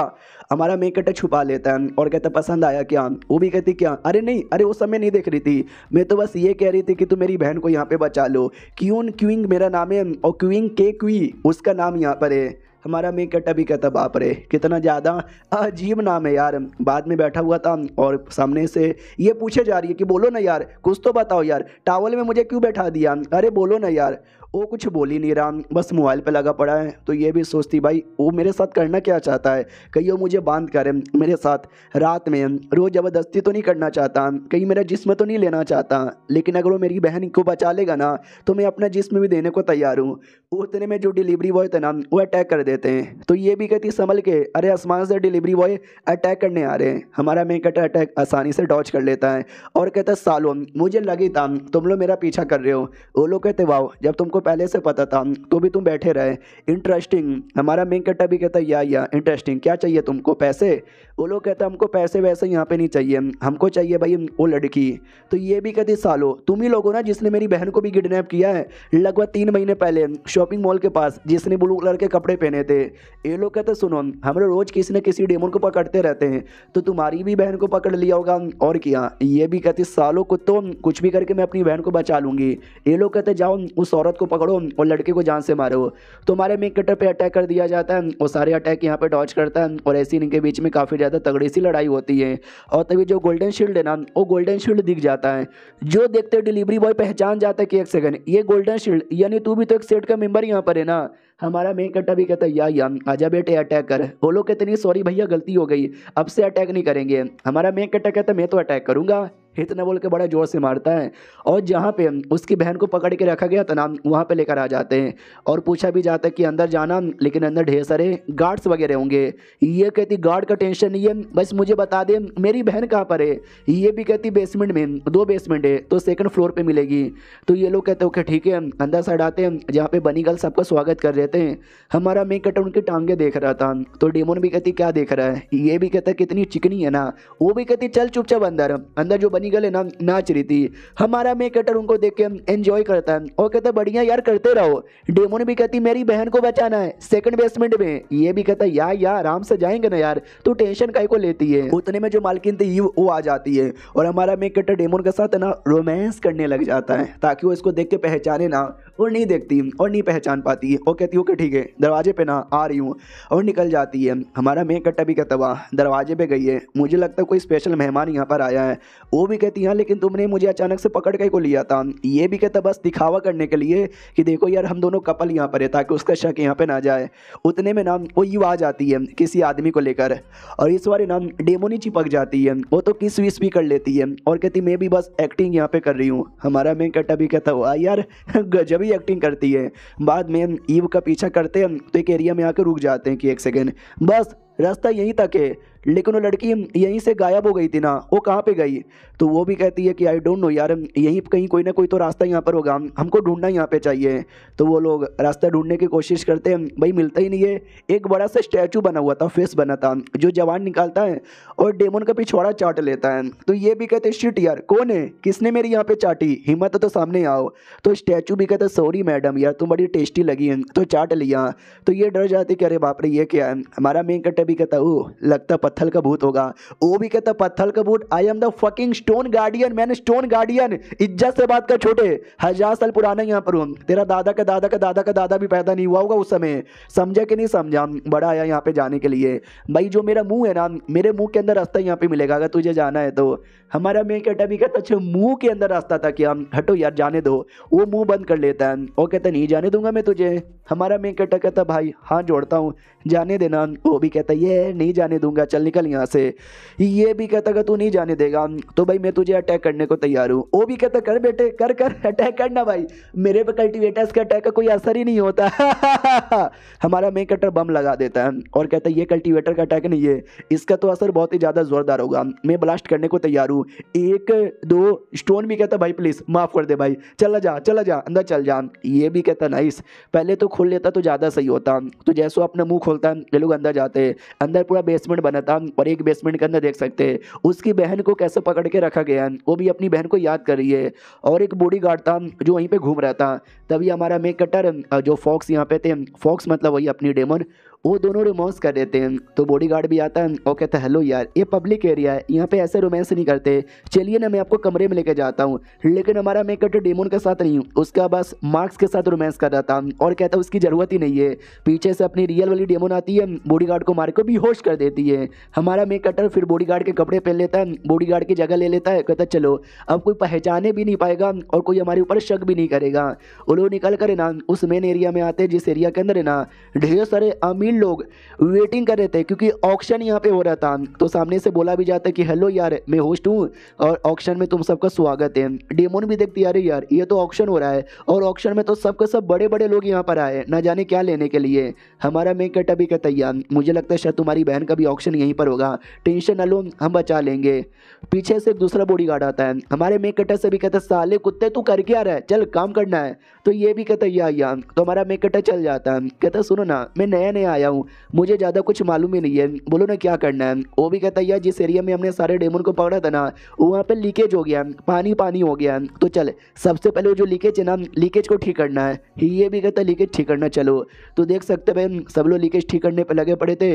हमारा मेकअट छुपा लेता है और कहता पसंद आया क्या वो भी कहती क्या अरे नहीं अरे उस समय नहीं देख रही थी मैं तो बस ये कह रही थी कि तुम मेरी बहन को यहाँ पे बचा लो क्यून क्यूंग मेरा नाम है और क्यूंग के क्वी उसका नाम यहाँ पर है हमारा मेकअट अभी कहता बाप रे कितना ज़्यादा अजीब नाम है यार बाद में बैठा हुआ था और सामने से ये पूछे जा रही है कि बोलो ना यार कुछ तो बताओ यार टावल में मुझे क्यों बैठा दिया अरे बोलो ना यार वो कुछ बोल ही नहीं रहा बस मोबाइल पे लगा पड़ा है तो ये भी सोचती भाई वो मेरे साथ करना क्या चाहता है कहीं वो मुझे बांध कर मेरे साथ रात में रोज़ ज़बरदस्ती तो नहीं करना चाहता कहीं मेरा जिस्म तो नहीं लेना चाहता लेकिन अगर वो मेरी बहन को बचा लेगा ना तो मैं अपना जिसम भी देने को तैयार हूँ उतने में जो डिलीवरी बॉय थे ना वो अटैक कर देते हैं तो ये भी कहती संभल के अरे आसमान से डिलीवरी बॉय अटैक करने आ रहे हैं हमारा मैं कटर अटैक आसानी से डॉच कर लेता है और कहता सालों मुझे लगी था तुम लोग मेरा पीछा कर रहे हो वो लोग कहते वाओ जब तुमको पहले से पता था तो भी तुम बैठे रहे इंटरेस्टिंग हमारा मेन कट्टा भी कहता या या इंटरेस्टिंग क्या चाहिए तुमको पैसे वो लोग कहते हैं हमको पैसे वैसे यहाँ पे नहीं चाहिए हमको चाहिए भाई वो लड़की तो ये भी कहती सालो तुम ही लोगों ना जिसने मेरी बहन को भी किडनैप किया है लगभग तीन महीने पहले शॉपिंग मॉल के पास जिसने ब्लू कलर के कपड़े पहने थे ये लोग कहते सुनो हम लोग रोज़ किसी न किसी डेमोन को पकड़ते रहते हैं तो तुम्हारी भी बहन को पकड़ लिया होगा और क्या ये भी कहती सालों को तो कुछ भी करके मैं अपनी बहन को बचा लूँगी ये लोग कहते जाओ उस औरत को पकड़ो और लड़के को जान से मारो तुम्हारे मेक कटर पर अटैक कर दिया जाता है और सारे अटैक यहाँ पर टॉर्च करता है और ऐसी इनके बीच में काफ़ी ज़्यादा तगड़ी सी लड़ाई होती है और तभी जो गोल्डन शील्ड है ना वो गोल्डन शील्ड दिख जाता है जो देखते डिलीवरी बॉय पहचान जाता है कि एक सेकंड ये गोल्डन शील्ड यानी तू भी तो एक सेट का मेम्बर यहाँ पर है ना हमारा मेन कट्टा भी कहता है या या आजा बेटे अटैक कर वो लोग कहते नहीं सॉरी भैया गलती हो गई अब से अटैक नहीं करेंगे हमारा मेन कट्टा कहता है मैं तो अटैक करूँगा इतना बोल के बड़ा जोर से मारता है और जहाँ पे उसकी बहन को पकड़ के रखा गया था नाम वहाँ पे लेकर आ जाते हैं और पूछा भी जाता है कि अंदर जाना लेकिन अंदर ढेर सारे गार्ड्स वगैरह होंगे ये कहती गार्ड का टेंशन नहीं है बस मुझे बता दे मेरी बहन कहाँ पर है ये भी कहती बेसमेंट में दो बेसमेंट है तो सेकेंड फ्लोर पर मिलेगी तो ये लोग कहते ओके ठीक है अंदर साइड आते हैं जहाँ पर बनी गर्ल सबका स्वागत कर रहे रहते हैं हमारा मैं कटर उनकी टांगे देख रहा था तो डेमोन भी कहती क्या देख रहा है ये भी कहता कितनी चिकनी है ना वो भी कहती चल चुपचाप अंदर अंदर जो बनी गले ना नाच रही थी हमारा मैं कटर उनको देख के एंजॉय करता है और कहता बढ़िया यार करते रहो डेमोन भी कहती मेरी बहन को बचाना है सेकंड बेसमेंट में ये भी कहता यार यार आराम से जाएंगे ना यार तो टेंशन काय को लेती है उतने में जो मालकिन थी वो आ जाती है और हमारा मैं कटर डेमोन के साथ ना रोमांस करने लग जाता है ताकि वो इसको देख के पहचाने ना और नहीं देखती और नहीं पहचान पाती है और कहती कहती है ओके ठीक है दरवाजे पे ना आ रही हूँ और निकल जाती है हमारा मेक कट्टा का तबाह दरवाजे पे गई है मुझे लगता है कोई स्पेशल मेहमान यहाँ पर आया है वो भी कहती है हाँ, लेकिन तुमने मुझे अचानक से पकड़ के को लिया था ये भी कहता बस दिखावा करने के लिए कि देखो यार हम दोनों कपल यहाँ पर है ताकि उसका शक यहाँ पर ना जाए उतने में ना वो यू आ जाती है किसी आदमी को लेकर और इस बार ना डेमोनी चिपक जाती है वो तो किस विस भी कर लेती है और कहती मैं भी बस एक्टिंग यहाँ पर कर रही हूँ हमारा मेक कट्टा भी कहता हुआ यार गजब ही एक्टिंग करती है बाद में ईव का पीछा करते हैं तो एक एरिया में आकर रुक जाते हैं कि एक सेकेंड बस रास्ता यहीं तक है लेकिन वो लड़की यहीं से गायब हो गई थी ना वो कहाँ पे गई तो वो भी कहती है कि आई डोंट नो यार यहीं कहीं कोई ना कोई तो रास्ता यहाँ पर होगा हमको ढूंढना यहाँ पे चाहिए तो वो लोग रास्ता ढूंढने की कोशिश करते हैं भाई मिलता ही नहीं है एक बड़ा सा स्टैचू बना हुआ था फेस बना था जो जवान निकालता है और डेमोन का पिछवाड़ा चाट लेता है तो ये भी कहते शिट यार कौन है किसने मेरी यहाँ पे चाटी हिम्मत तो सामने आओ तो स्टैचू भी कहता सॉरी मैडम यार तुम बड़ी टेस्टी लगी तो चाट लिया तो ये डर जाती कि अरे बाप रे ये क्या है हमारा मेन कट्टा भी कहता वो लगता पता पत्थर का भूत होगा वो भी कहता पत्थर का भूत I am the fucking stone guardian मैंने स्टोन गार्डियन इज्जत से बात कर छोटे हजार साल पुराना यहाँ पर हूँ तेरा दादा का दादा का दादा का दादा भी पैदा नहीं हुआ होगा उस समय समझा कि नहीं समझा बड़ा आया यहाँ पे जाने के लिए भाई जो मेरा मुंह है ना मेरे मुंह के अंदर रास्ता यहाँ पे मिलेगा अगर तुझे जाना है तो हमारा मैं कहता भी कहता अच्छा मुंह के अंदर रास्ता था कि हम हटो यार जाने दो वो मुंह बंद कर लेता है वो कहता नहीं जाने दूंगा मैं तुझे हमारा मैं कहता कहता भाई हाँ जोड़ता हूँ जाने देना वो भी कहता ये नहीं जाने दूंगा चल चल निकल यहाँ से ये भी कहता कि तू नहीं जाने देगा तो भाई मैं तुझे अटैक करने को तैयार हूँ वो भी कहता कर बेटे कर कर अटैक करना भाई मेरे पे कल्टिवेटर्स के अटैक का कोई असर ही नहीं होता (laughs) हमारा मेन कटर बम लगा देता है और कहता है ये कल्टिवेटर का अटैक नहीं है इसका तो असर बहुत ही ज़्यादा ज़ोरदार होगा मैं ब्लास्ट करने को तैयार हूँ एक दो स्टोन भी कहता भाई प्लीज़ माफ़ कर दे भाई चला जा चला जा अंदर चल जा ये भी कहता नाइस पहले तो खोल लेता तो ज़्यादा सही होता तो जैसो अपना मुँह खोलता है ये लोग अंदर जाते अंदर पूरा बेसमेंट बना हम और एक बेसमेंट के अंदर देख सकते हैं उसकी बहन को कैसे पकड़ के रखा गया वो भी अपनी बहन को याद कर रही है और एक बॉडी गार्ड था जो वहीं पर घूम रहा था तभी हमारा मेक कटर जो फॉक्स यहाँ पे थे फॉक्स मतलब वही अपनी डेमन वो दोनों रोमांस कर देते हैं तो गार्ड भी आता है और कहता है हेलो यार ये पब्लिक एरिया है यहाँ पे ऐसे रोमांस नहीं करते चलिए ना मैं आपको कमरे में लेके जाता हूँ लेकिन हमारा तो डेमोन के साथ नहीं उसका बस मार्क्स के साथ रोमांस कर रहा था और कहता उसकी ज़रूरत ही नहीं है पीछे से अपनी रियल वाली डेमोन आती है गार्ड को मार को होश कर देती है हमारा मेकअटर फिर गार्ड के कपड़े पहन लेता है गार्ड की जगह ले लेता है कहता चलो अब कोई पहचाने भी नहीं पाएगा और कोई हमारे ऊपर शक भी नहीं करेगा वो लोग निकल कर ना उस मेन एरिया में आते हैं जिस एरिया के अंदर है ना ढेर सारे अमीर तीन लोग वेटिंग कर रहे थे क्योंकि ऑक्शन यहाँ पे हो रहा था तो सामने से बोला भी जाता है कि हेलो यार मैं होस्ट हूँ और ऑक्शन में तुम सबका स्वागत है डेमोन भी देखती यार यार ये तो ऑक्शन हो रहा है और ऑक्शन में तो सबका सब बड़े बड़े लोग यहाँ पर आए ना जाने क्या लेने के लिए हमारा मेक कट अभी कहता यार मुझे लगता है शायद तुम्हारी बहन का भी ऑक्शन यहीं पर होगा टेंशन ना लो हम बचा लेंगे पीछे से दूसरा बॉडी आता है हमारे मेक कटर से भी कहता साले कुत्ते तू कर क्या रहा है चल काम करना है तो ये भी कहता या यार तो हमारा मेक कटर चल जाता है कहता सुनो ना मैं नया नया आया आया हूँ मुझे ज़्यादा कुछ मालूम ही नहीं है बोलो ना क्या करना है वो भी कहता है यार जिस एरिया में हमने सारे डेमन को पकड़ा था ना वहाँ पर लीकेज हो गया पानी पानी हो गया तो चल सबसे पहले जो लीकेज है ना लीकेज को ठीक करना है ये भी कहता है लीकेज ठीक करना चलो तो देख सकते भाई सब लोग लीकेज ठीक करने पर लगे पड़े थे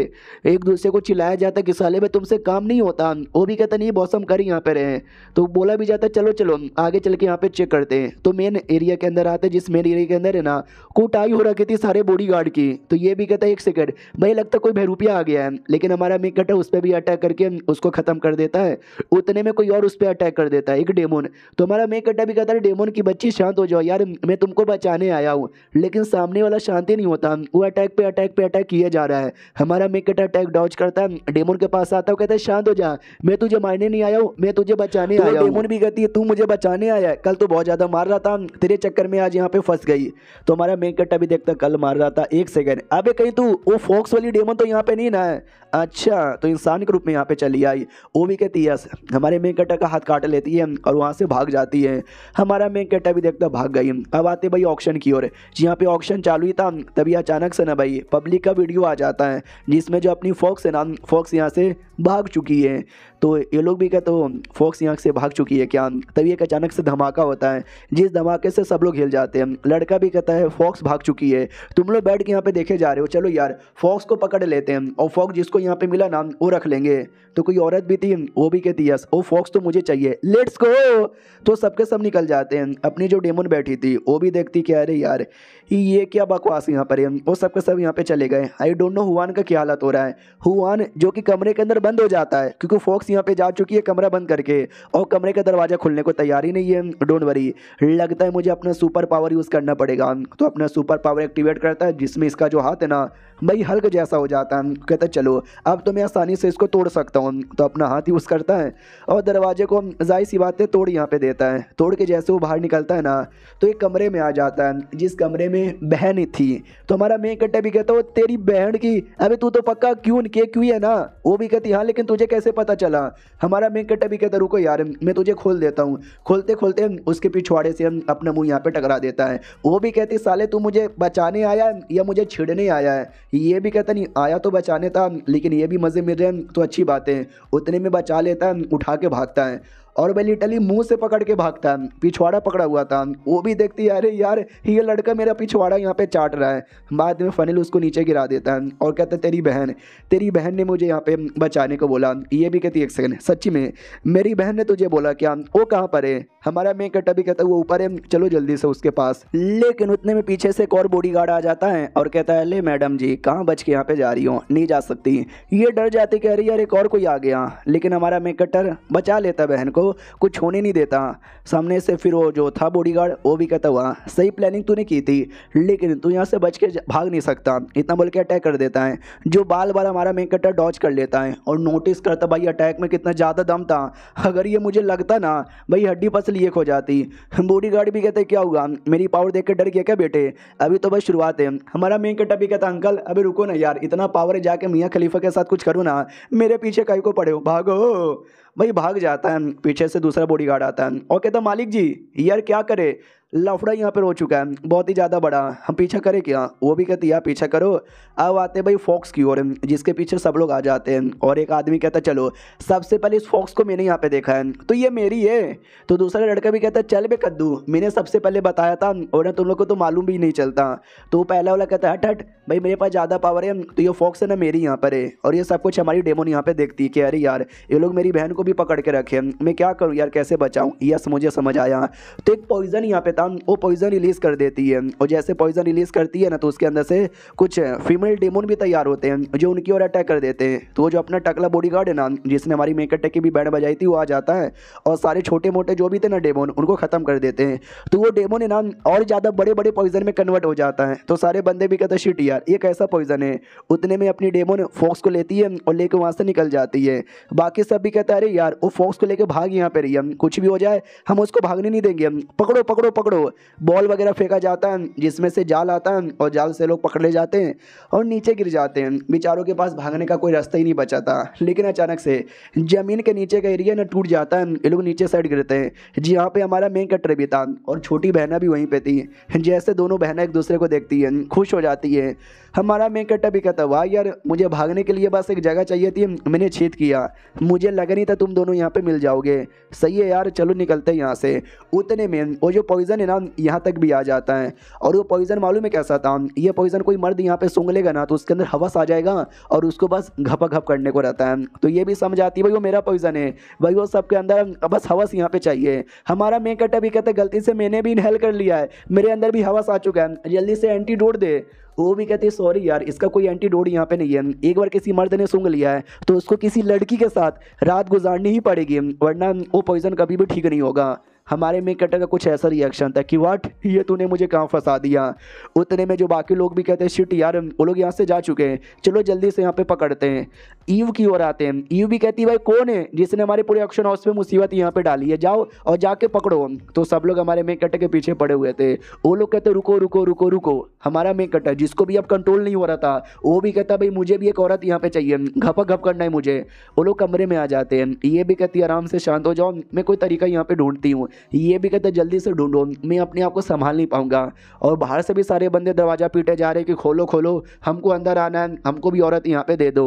एक दूसरे को चिल्लाया जाता कि साले में तुमसे काम नहीं होता वो भी कहता नहीं बॉस कर यहाँ पर रहे तो बोला भी जाता चलो चलो आगे चल के यहाँ पर चेक करते हैं तो मेन एरिया के अंदर आते जिस मेन एरिया के अंदर है ना कोटाई हो रखी थी सारे बॉडी गार्ड की तो ये भी कहता है एक विकेट भाई लगता कोई भैरूपिया आ गया है लेकिन हमारा विकेट है उस पर भी अटैक करके उसको ख़त्म कर देता है उतने में कोई और उस पर अटैक कर देता है एक डेमोन तो हमारा विकेट भी कहता है डेमोन की बच्ची शांत हो जाओ यार मैं तुमको बचाने आया हूँ लेकिन सामने वाला शांति नहीं होता वो अटैक पे अटैक पे अटैक किया जा रहा है हमारा विकेट अटैक डॉच करता है डेमोन के पास आता है कहता है शांत हो जा मैं तुझे मारने नहीं आया हूँ मैं तुझे बचाने तो आया हूँ डेमोन भी कहती है तू मुझे बचाने आया कल तो बहुत ज़्यादा मार रहा था तेरे चक्कर में आज यहाँ पे फंस गई तो हमारा विकेट अभी देखता कल मार रहा था एक सेकंड अबे कहीं तू वो फोक्स वाली डेमन तो यहाँ पे नहीं ना है अच्छा तो इंसान के रूप में यहाँ पे चली आई वो भी कहती है हमारे मेकटा का हाथ काट लेती है और वहाँ से भाग जाती है हमारा मेकटा भी देखता भाग गई अब आते भाई ऑप्शन की ओर यहाँ पे ऑप्शन चालू ही था तभी अचानक से ना भाई पब्लिक का वीडियो आ जाता है जिसमें जो अपनी फोक्स है ना फोक्स यहाँ से भाग चुकी है तो ये लोग भी कहते हो फोक्स यहाँ से भाग चुकी है क्या तभी एक अचानक से धमाका होता है जिस धमाके से सब लोग हिल जाते हैं लड़का भी कहता है फॉक्स भाग चुकी है तुम लोग बैठ के यहाँ पे देखे जा रहे हो चलो यार फॉक्स को पकड़ लेते हैं और फॉक्स जिसको यहाँ पे मिला ना वो रख लेंगे तो कोई औरत भी थी वो भी कहती यस वो फॉक्स तो मुझे चाहिए लेट्स गो तो सबके सब निकल जाते हैं अपनी जो डेमन बैठी थी वो भी देखती क्या अरे यार ये क्या बकवास यहाँ पर है वो सबके सब यहाँ पे चले गए आई डोंट नो हुआन का क्या हालत हो रहा है हुआन जो कि कमरे के अंदर बंद हो जाता है क्योंकि फॉक्स यहाँ पे जा चुकी है कमरा बंद करके और कमरे का दरवाज़ा खुलने को तैयार ही नहीं है डोंट वरी लगता है मुझे अपना सुपर पावर यूज़ करना पड़ेगा तो अपना सुपर पावर एक्टिवेट करता है जिसमें इसका जो हाथ है ना भाई हल्क जैसा हो जाता है कहता चलो अब तो मैं आसानी से इसको तोड़ सकता हूँ तो अपना हाथ यूज़ करता है और दरवाजे को जाहिर सी बातें तोड़ यहाँ पे देता है तोड़ के जैसे वो बाहर निकलता है ना तो एक कमरे में आ जाता है जिस कमरे में बहन थी तो हमारा मैं कट्टा भी कहता वो तेरी बहन की अभी तू तो पक्का क्यों के क्यों है ना वो भी कहती हाँ लेकिन तुझे कैसे पता चला हमारा मैं कट्टा भी कहता रुको यार मैं तुझे खोल देता हूँ खोलते खोलते उसके पिछवाड़े से हम अपना मुँह यहाँ पर टकरा देता है वो भी कहती साले तू मुझे बचाने आया या मुझे छिड़ने आया है ये भी कहता नहीं आया तो बचाने था लेकिन ये भी मज़े मिल रहे हैं तो अच्छी बातें उतने में बचा लेता है उठा के भागता है और वह लिटली मुंह से पकड़ के भागता है पिछवाड़ा पकड़ा हुआ था वो भी देखती है अरे यार ये लड़का मेरा पिछवाड़ा यहाँ पे चाट रहा है बाद में फनिल उसको नीचे गिरा देता है और कहता है तेरी बहन तेरी बहन ने मुझे यहाँ पे बचाने को बोला ये भी कहती एक सेकंड सच्ची में मेरी बहन ने तुझे बोला क्या वो कहाँ पर है हमारा मैं कटा भी कहता है वो ऊपर है चलो जल्दी से उसके पास लेकिन उतने में पीछे से एक और बॉडी आ जाता है और कहता है अले मैडम जी कहाँ बच के यहाँ पे जा रही हो नहीं जा सकती ये डर जाती कह रही यार एक और कोई आ गया लेकिन हमारा मैं कटर बचा लेता बहन को कुछ होने नहीं देता सामने से फिर वो जो था बॉडीगार्ड वो भी कहता हुआ सही प्लानिंग तूने की थी लेकिन तू यहाँ से बच के भाग नहीं सकता इतना बोल के अटैक कर देता है जो बाल बाल हमारा मेन कटर डॉच कर लेता है और नोटिस करता भाई अटैक में कितना ज़्यादा दम था अगर ये मुझे लगता ना भाई हड्डी पसल ये खो जाती बॉडी गार्ड भी कहते क्या हुआ मेरी पावर देख के डर गया क्या बेटे अभी तो बस शुरुआत है हमारा मेन कटर भी कहता अंकल अभी रुको ना यार इतना पावर है जाके मियाँ खलीफा के साथ कुछ करो ना मेरे पीछे कहीं को पड़े हो भागो भाई भाग जाता है पीछे से दूसरा बॉडीगार्ड आता है और कहता मालिक जी यार क्या करे लफड़ा यहाँ पर हो चुका है बहुत ही ज़्यादा बड़ा हम पीछा करें क्या वो भी कहती है पीछा करो अब आते भाई फॉक्स की ओर जिसके पीछे सब लोग आ जाते हैं और एक आदमी कहता चलो सबसे पहले इस फॉक्स को मैंने यहाँ पे देखा है तो ये मेरी है तो दूसरा लड़का भी कहता चल बे कद्दू मैंने सबसे पहले बताया था और ना तुम लोग को तो मालूम भी नहीं चलता तो पहला वाला कहता है हट हट भाई मेरे पास ज़्यादा पावर है तो ये फॉक्स है ना मेरी यहाँ पर है और ये सब कुछ हमारी डेमोन यहाँ पर देखती है कि अरे यार ये लोग मेरी बहन को भी पकड़ के रखे मैं क्या करूँ यार कैसे बचाऊँ यस मुझे समझ आया तो एक पॉइजन यहाँ पे शैतान वो पॉइजन रिलीज़ कर देती है और जैसे पॉइजन रिलीज़ करती है ना तो उसके अंदर से कुछ फीमेल डेमोन भी तैयार होते हैं जो उनकी ओर अटैक कर देते हैं तो वो जो अपना टकला बॉडी गार्ड है ना जिसने हमारी मेकर टेक की भी बैंड बजाई थी वो आ जाता है और सारे छोटे मोटे जो भी थे ना डेमोन उनको ख़त्म कर देते हैं तो वो डेमोन है ना और ज़्यादा बड़े बड़े पॉइजन में कन्वर्ट हो जाता है तो सारे बंदे भी कहते हैं शिट यार ये कैसा पॉइजन है उतने में अपनी डेमोन फोक्स को लेती है और लेकर वहाँ से निकल जाती है बाकी सब भी कहता है अरे यार वो फोक्स को लेकर भाग यहाँ पर रही कुछ भी हो जाए हम उसको भागने नहीं देंगे पकड़ो पकड़ो पकड़ो पकड़ो बॉल वगैरह फेंका जाता है जिसमें से जाल आता है और जाल से लोग पकड़े जाते हैं और नीचे गिर जाते हैं बेचारों के पास भागने का कोई रास्ता ही नहीं बचा था लेकिन अचानक से ज़मीन के नीचे का एरिया ना टूट जाता है ये लोग नीचे साइड गिरते हैं जी यहाँ पर हमारा मेन कटर भी था और छोटी बहना भी वहीं पर थी जैसे दोनों बहनें एक दूसरे को देखती हैं खुश हो जाती है हमारा कट्टा भी कहता वाह यार मुझे भागने के लिए बस एक जगह चाहिए थी मैंने छेद किया मुझे लगा नहीं था तुम दोनों यहाँ पे मिल जाओगे सही है यार चलो निकलते हैं यहाँ से उतने में वो जो पॉइज़न है ना यहाँ तक भी आ जाता है और वो पॉइज़न मालूम है कैसा था ये पॉइज़न कोई मर्द यहाँ पे सूंघ लेगा ना तो उसके अंदर हवस आ जाएगा और उसको बस घपा घप करने को रहता है तो ये भी समझ आती है भाई वो मेरा पॉइज़न है भाई वो सबके अंदर बस हवस यहाँ पे चाहिए हमारा कट्टा भी कहता गलती से मैंने भी इनहेल कर लिया है मेरे अंदर भी हवस आ चुका है जल्दी से एंटी दे वो भी कहती है सॉरी यार इसका कोई एंटीडोड यहाँ पे नहीं है एक बार किसी मर्द ने सूंघ लिया है तो उसको किसी लड़की के साथ रात गुजारनी ही पड़ेगी वरना वो पॉइजन कभी भी ठीक नहीं होगा हमारे में कटर का कुछ ऐसा रिएक्शन था कि वाट ये तूने मुझे कहाँ फंसा दिया उतने में जो बाकी लोग भी कहते हैं शिट यार वो लोग यहाँ से जा चुके हैं चलो जल्दी से यहाँ पे पकड़ते हैं ईव की ओर आते हैं ईव भी कहती है भाई कौन है जिसने हमारे पूरे एक्शन हाउस में मुसीबत यहाँ पे डाली है जाओ और जाके पकड़ो तो सब लोग हमारे मेन कटर के पीछे पड़े हुए थे वो लोग कहते रुको रुको रुको रुको हमारा मेन कटर जिसको भी अब कंट्रोल नहीं हो रहा था वो भी कहता भाई मुझे भी एक औरत यहाँ पे चाहिए घपक घप करना है मुझे वो लोग कमरे में आ जाते हैं ये भी कहती आराम से शांत हो जाओ मैं कोई तरीका यहाँ पे ढूंढती हूँ ये भी कहते जल्दी से ढूंढो मैं अपने आप को संभाल नहीं पाऊंगा और बाहर से भी सारे बंदे दरवाज़ा पीटे जा रहे कि खोलो खोलो हमको अंदर आना है हमको भी औरत यहाँ पे दे दो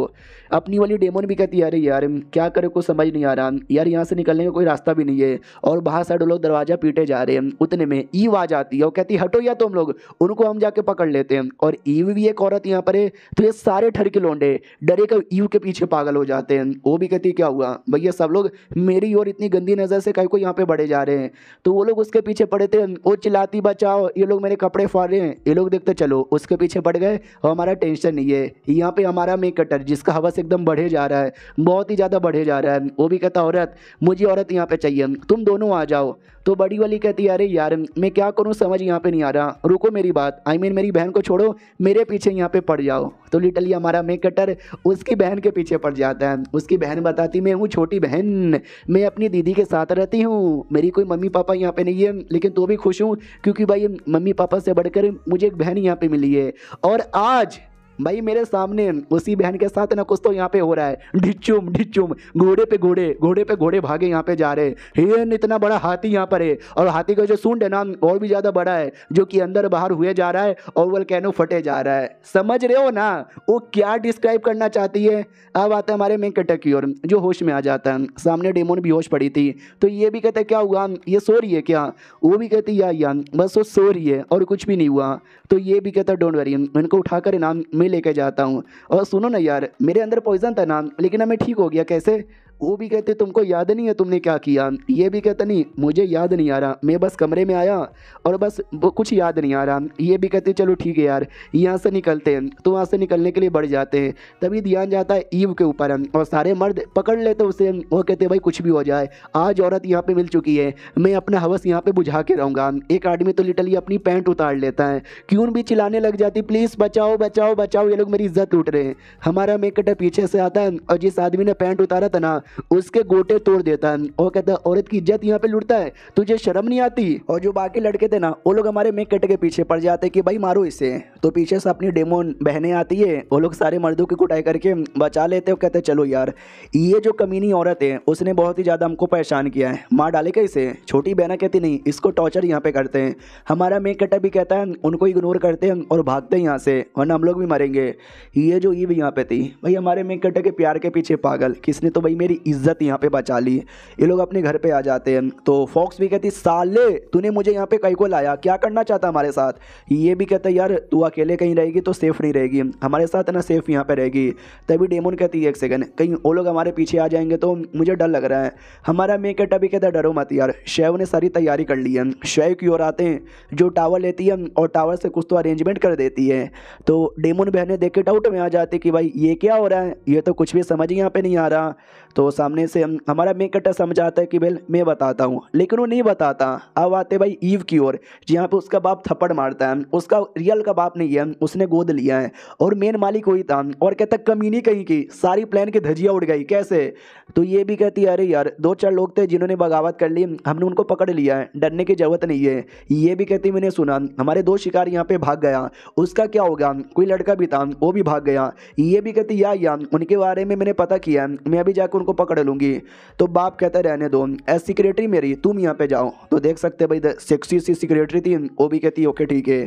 अपनी वाली डेमोन भी कहती अरे यार क्या करे कुछ समझ नहीं आ रहा यार यहाँ से निकलने का कोई रास्ता भी नहीं है और बाहर साइड लोग दरवाज़ा पीटे जा रहे हैं उतने में ईव आ जाती है और कहती हटो या तुम लोग उनको हम जाके पकड़ लेते हैं और ईव भी एक औरत यहाँ पर है तो ये सारे ठर के लोंडे डरे कर ईव के पीछे पागल हो जाते हैं वो भी कहती क्या हुआ भैया सब लोग मेरी और इतनी गंदी नज़र से कहीं को यहाँ पे बढ़े जा रहे हैं हैं तो वो लोग उसके पीछे पड़े थे वो चिल्लाती बचाओ ये लोग मेरे कपड़े फाड़ रहे हैं ये लोग देखते चलो उसके पीछे पड़ गए और हमारा टेंशन नहीं है यहाँ पे हमारा मेक कटर जिसका हवस एकदम बढ़े जा रहा है बहुत ही ज़्यादा बढ़े जा रहा है वो भी कहता औरत मुझे औरत यहाँ पर चाहिए तुम दोनों आ जाओ तो बड़ी वाली कहती अरे यार मैं क्या करूँ समझ यहाँ पर नहीं आ रहा रुको मेरी बात आई मीन मेरी बहन को छोड़ो मेरे पीछे यहाँ पर पड़ जाओ तो लिटली हमारा मेक कटर उसकी बहन के पीछे पड़ जाता है उसकी बहन बताती मैं हूँ छोटी बहन मैं अपनी दीदी के साथ रहती हूँ मेरी कोई मम्मी पापा यहाँ पे नहीं है लेकिन तो भी खुश हूँ क्योंकि भाई मम्मी पापा से बढ़कर मुझे एक बहन यहाँ पे मिली है और आज भाई मेरे सामने उसी बहन के साथ ना कुछ तो यहाँ पे हो रहा है ढिचुम ढिचुम घोड़े पे घोड़े घोड़े पे घोड़े भागे यहाँ पे जा रहे हिरन इतना बड़ा हाथी यहाँ पर है और हाथी का जो सूंड है ना और भी ज़्यादा बड़ा है जो कि अंदर बाहर हुए जा रहा है और वोल्केनो फटे जा रहा है समझ रहे हो ना वो क्या डिस्क्राइब करना चाहती है अब आता है हमारे कटक की ओर जो होश में आ जाता है सामने डेमोन भी होश पड़ी थी तो ये भी कहते क्या हुआ ये सो रही है क्या वो भी कहती या बस वो सो रही है और कुछ भी नहीं हुआ तो ये भी कहता डोंट वरी उनको उठाकर नाम मैं लेके जाता हूँ और सुनो ना यार मेरे अंदर पॉइज़न था ना लेकिन अब मैं ठीक हो गया कैसे वो भी कहते तुमको याद नहीं है तुमने क्या किया ये भी कहता नहीं मुझे याद नहीं आ रहा मैं बस कमरे में आया और बस कुछ याद नहीं आ रहा ये भी कहते चलो ठीक है यार यहाँ से निकलते हैं तो वहाँ से निकलने के लिए बढ़ जाते हैं तभी ध्यान जाता है ईव के ऊपर और सारे मर्द पकड़ लेते उसे वो कहते भाई कुछ भी हो जाए आज औरत यहाँ पर मिल चुकी है मैं अपना हवस यहाँ पर बुझा के रहूँगा एक आदमी तो लिटली अपनी पैंट उतार लेता है क्यों भी चिल्लाने लग जाती प्लीज़ बचाओ बचाओ बचाओ ये लोग मेरी इज्जत लूट रहे हैं हमारा मेकटर पीछे से आता है और जिस आदमी ने पैंट उतारा था ना उसके गोटे तोड़ देता है और कहता है औरत की इज्जत यहाँ पे लुटता है तुझे शर्म नहीं आती और जो बाकी लड़के थे ना वो लोग हमारे मेक कट के पीछे पड़ जाते कि भाई मारो इसे तो पीछे से अपनी डेमोन बहने आती है वो लोग सारे मर्दों की कुटाई करके बचा लेते और कहते चलो यार ये जो कमीनी औरत है उसने बहुत ही ज़्यादा हमको परेशान किया है डाले डालेगा इसे छोटी बहना कहती नहीं इसको टॉर्चर यहाँ पे करते हैं हमारा मेक कटा भी कहता है उनको इग्नोर करते हैं और भागते हैं यहाँ से वरना हम लोग भी मरेंगे ये जो ईव यहाँ पे थी भाई हमारे मेक कटर के प्यार के पीछे पागल किसने तो भाई मेरी इज्जत यहाँ पे बचा ली ये लोग अपने घर पे आ जाते हैं तो फॉक्स भी कहती साले तूने मुझे यहाँ पे कहीं को लाया क्या करना चाहता हमारे साथ ये भी कहता यार तू अकेले कहीं रहेगी तो सेफ़ नहीं रहेगी हमारे साथ ना सेफ़ यहाँ पर रहेगी तभी डेमोन कहती है एक सेकेंड कहीं वो लोग हमारे पीछे आ जाएंगे तो मुझे डर लग रहा है हमारा कहता भी कहता डरो मत यार शैव ने सारी तैयारी कर ली है शैव की ओर आते हैं जो टावर लेती है और टावर से कुछ तो अरेंजमेंट कर देती है तो डेमोन बहनें देख के डाउट में आ जाती कि भाई ये क्या हो रहा है ये तो कुछ भी समझ यहाँ पे नहीं आ रहा तो सामने से हम हमारा मे कट्टा समझ आता है कि भाई मैं बताता हूँ लेकिन वो नहीं बताता अब आते भाई ईव की ओर जहाँ पे उसका बाप थप्पड़ मारता है उसका रियल का बाप नहीं है उसने गोद लिया है और मेन मालिक वही था और कहता कमीनी कहीं की सारी प्लान की धजिया उड़ गई कैसे तो ये भी कहती अरे यार दो चार लोग थे जिन्होंने बगावत कर ली हमने उनको पकड़ लिया है डरने की ज़रूरत नहीं है ये भी कहती मैंने सुना हमारे दो शिकार यहाँ पे भाग गया उसका क्या होगा कोई लड़का भी था वो भी भाग गया ये भी कहती या, या उनके बारे में मैंने पता किया मैं अभी जाकर उनको पकड़ लूँगी तो बाप कहते रहने दो ए सिक्रेटरी मेरी तुम यहाँ पे जाओ तो देख सकते भाई सेक्सी सी सिक्रेटरी थी वो भी कहती ओके ठीक है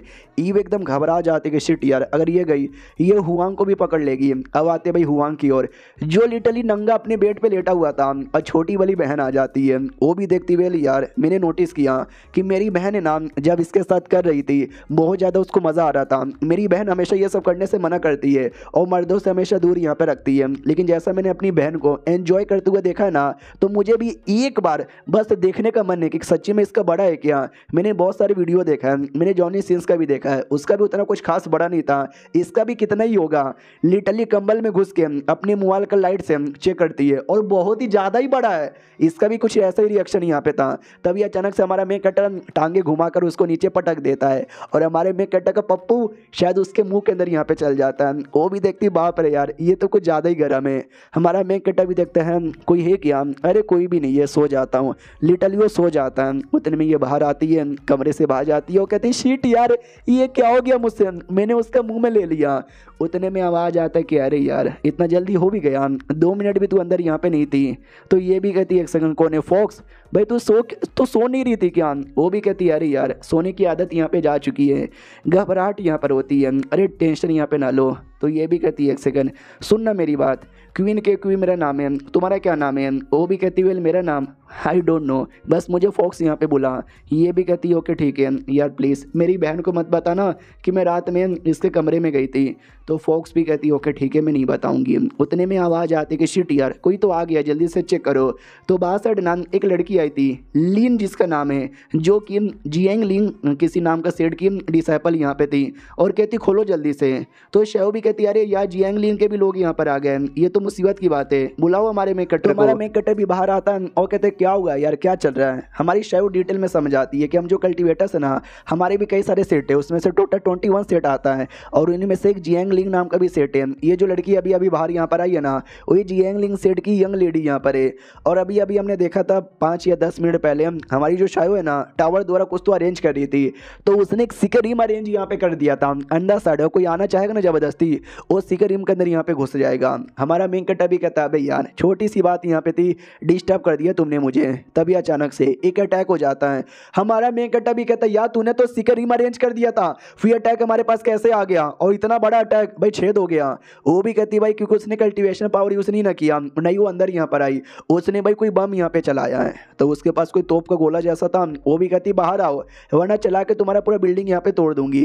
ईव एकदम घबरा जाती कि शिट यार अगर ये गई ये हुआंग को भी पकड़ लेगी अब आते भाई हुआंग की ओर जो लिटली नंगा अपने बेड पर लेटा हुआ था और छोटी वाली बहन आ जाती है वो भी देखती हुए यार मैंने नोटिस किया कि मेरी बहन है ना जब इसके साथ कर रही थी बहुत ज़्यादा उसको मज़ा आ रहा था मेरी बहन हमेशा ये सब करने से मना करती है और मर्दों से हमेशा दूर यहाँ पर रखती है लेकिन जैसा मैंने अपनी बहन को एन एंजॉय करते हुए देखा ना तो मुझे भी एक बार बस देखने का मन है कि सच्ची में इसका बड़ा है क्या मैंने बहुत सारे वीडियो देखा है मैंने जॉनी सीन्स का भी देखा है उसका भी उतना कुछ खास बड़ा नहीं था इसका भी कितना ही होगा लिटली कंबल में घुस के अपने मोबाइल का लाइट से चेक करती है और बहुत ही ज़्यादा ही बड़ा है इसका भी कुछ ऐसा ही रिएक्शन यहाँ पे था तभी अचानक से हमारा मे कटर टांगे घुमा उसको नीचे पटक देता है और हमारे मे कटर का पप्पू शायद उसके मुँह के अंदर यहाँ पे चल जाता है वो भी देखती बाप रे यार ये तो कुछ ज़्यादा ही गर्म है हमारा मे कटर भी देखता देखते हैं कोई है क्या अरे कोई भी नहीं है सो जाता हूँ लिटल यू सो जाता है उतने में ये बाहर आती है कमरे से बाहर जाती है वो कहती है शीट यार ये क्या हो गया मुझसे मैंने उसका मुंह में ले लिया उतने में आवाज़ आता है कि अरे यार इतना जल्दी हो भी गया दो मिनट भी तू अंदर यहाँ पे नहीं थी तो ये भी कहती है एक सेकंड कौन है फॉक्स भाई तू सो तो सो नहीं रही थी क्या वो भी कहती है अरे यार सोने की आदत यहाँ पे जा चुकी है घबराहट यहाँ पर होती है अरे टेंशन यहाँ पे ना लो तो ये भी कहती है एक सेकंड सुनना मेरी बात क्वीन के क्वीन मेरा नाम है तुम्हारा क्या नाम है वो भी कहती हुई मेरा नाम आई डोंट नो बस मुझे फॉक्स यहाँ पे बुला ये भी कहती है ओके ठीक है यार प्लीज़ मेरी बहन को मत बताना कि मैं रात में इसके कमरे में गई थी तो फॉक्स भी कहती है ओके ठीक है मैं नहीं बताऊँगी उतने में आवाज़ आती कि शिट यार कोई तो आ गया जल्दी से चेक करो तो बासठ नाम एक लड़की आई थी लीन जिसका नाम है जो कि जियंग लिंग किसी नाम का सेठ की डिसाइपल यहाँ पे थी और कहती खोलो जल्दी से तो शेव भी कहती अरे यार जियंग लिंग के भी लोग यहाँ पर आ गए ये तो मुसीबत की बात है बुलाओ हमारे मेकटर हमारे तो हमारा कटर भी बाहर आता है और कहते क्या हुआ यार क्या चल रहा है हमारी शायद डिटेल में समझ आती है कि हम जो कल्टिवेटर्स है ना हमारे भी कई सारे सेट है उसमें से टोटल ट्वेंटी वन सेट आता है और इनमें से एक जियांग लिंग नाम का भी सेट है ये जो लड़की अभी अभी बाहर यहाँ पर आई है ना वही जियांग लिंग सेट की यंग लेडी यहाँ पर है और अभी अभी हमने देखा था पाँच या दस मिनट पहले हमारी जो शायो है ना टावर द्वारा कुछ तो अरेंज कर रही थी तो उसने एक सिकर रिम अरेंज यहाँ पे कर दिया था अंडा साइड है कोई आना चाहेगा ना जबरदस्ती वो सिकर रिम के अंदर यहाँ पे घुस जाएगा हमारा कटा अभी कहता है यार छोटी सी बात यहाँ पे थी डिस्टर्ब कर दिया तुमने मुझे तभी अचानक से एक अटैक हो जाता है हमारा मेन कट्टा भी कहता है यार तूने तो सिकर ही अरेंज कर दिया था फिर अटैक हमारे पास कैसे आ गया और इतना बड़ा अटैक भाई छेद हो गया वो भी कहती भाई क्योंकि उसने कल्टिवेशन पावर यूज़ नहीं ना किया नहीं वो अंदर यहाँ पर आई उसने भाई कोई बम यहाँ पे चलाया है तो उसके पास कोई तोप का गोला जैसा था वो भी कहती बाहर आओ वरना चला के तुम्हारा पूरा बिल्डिंग यहाँ पे तोड़ दूंगी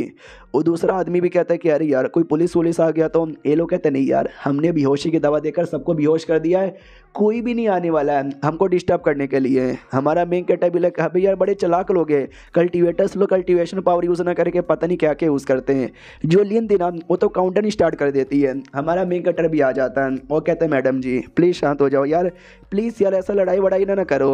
वो दूसरा आदमी भी कहता है कि अरे यार कोई पुलिस वुलिस आ गया तो ये लोग कहते नहीं यार हमने बेहोशी की दवा देकर सबको बेहोश कर दिया है कोई भी नहीं आने वाला है हमको डिस्टर्ब करने के लिए हमारा मेन कैटेबिलर कहा भाई यार बड़े चलाक लोग हैं कल्टिवेटर्स लोग कल्टिवेशन पावर यूज़ ना करके पता नहीं क्या क्या यूज़ करते हैं जो लियन देना वो तो काउंटर स्टार्ट कर देती है हमारा मेन कटर भी आ जाता है वो कहते हैं मैडम जी प्लीज़ शांत हो जाओ यार प्लीज़ यार ऐसा लड़ाई वड़ाई ना ना करो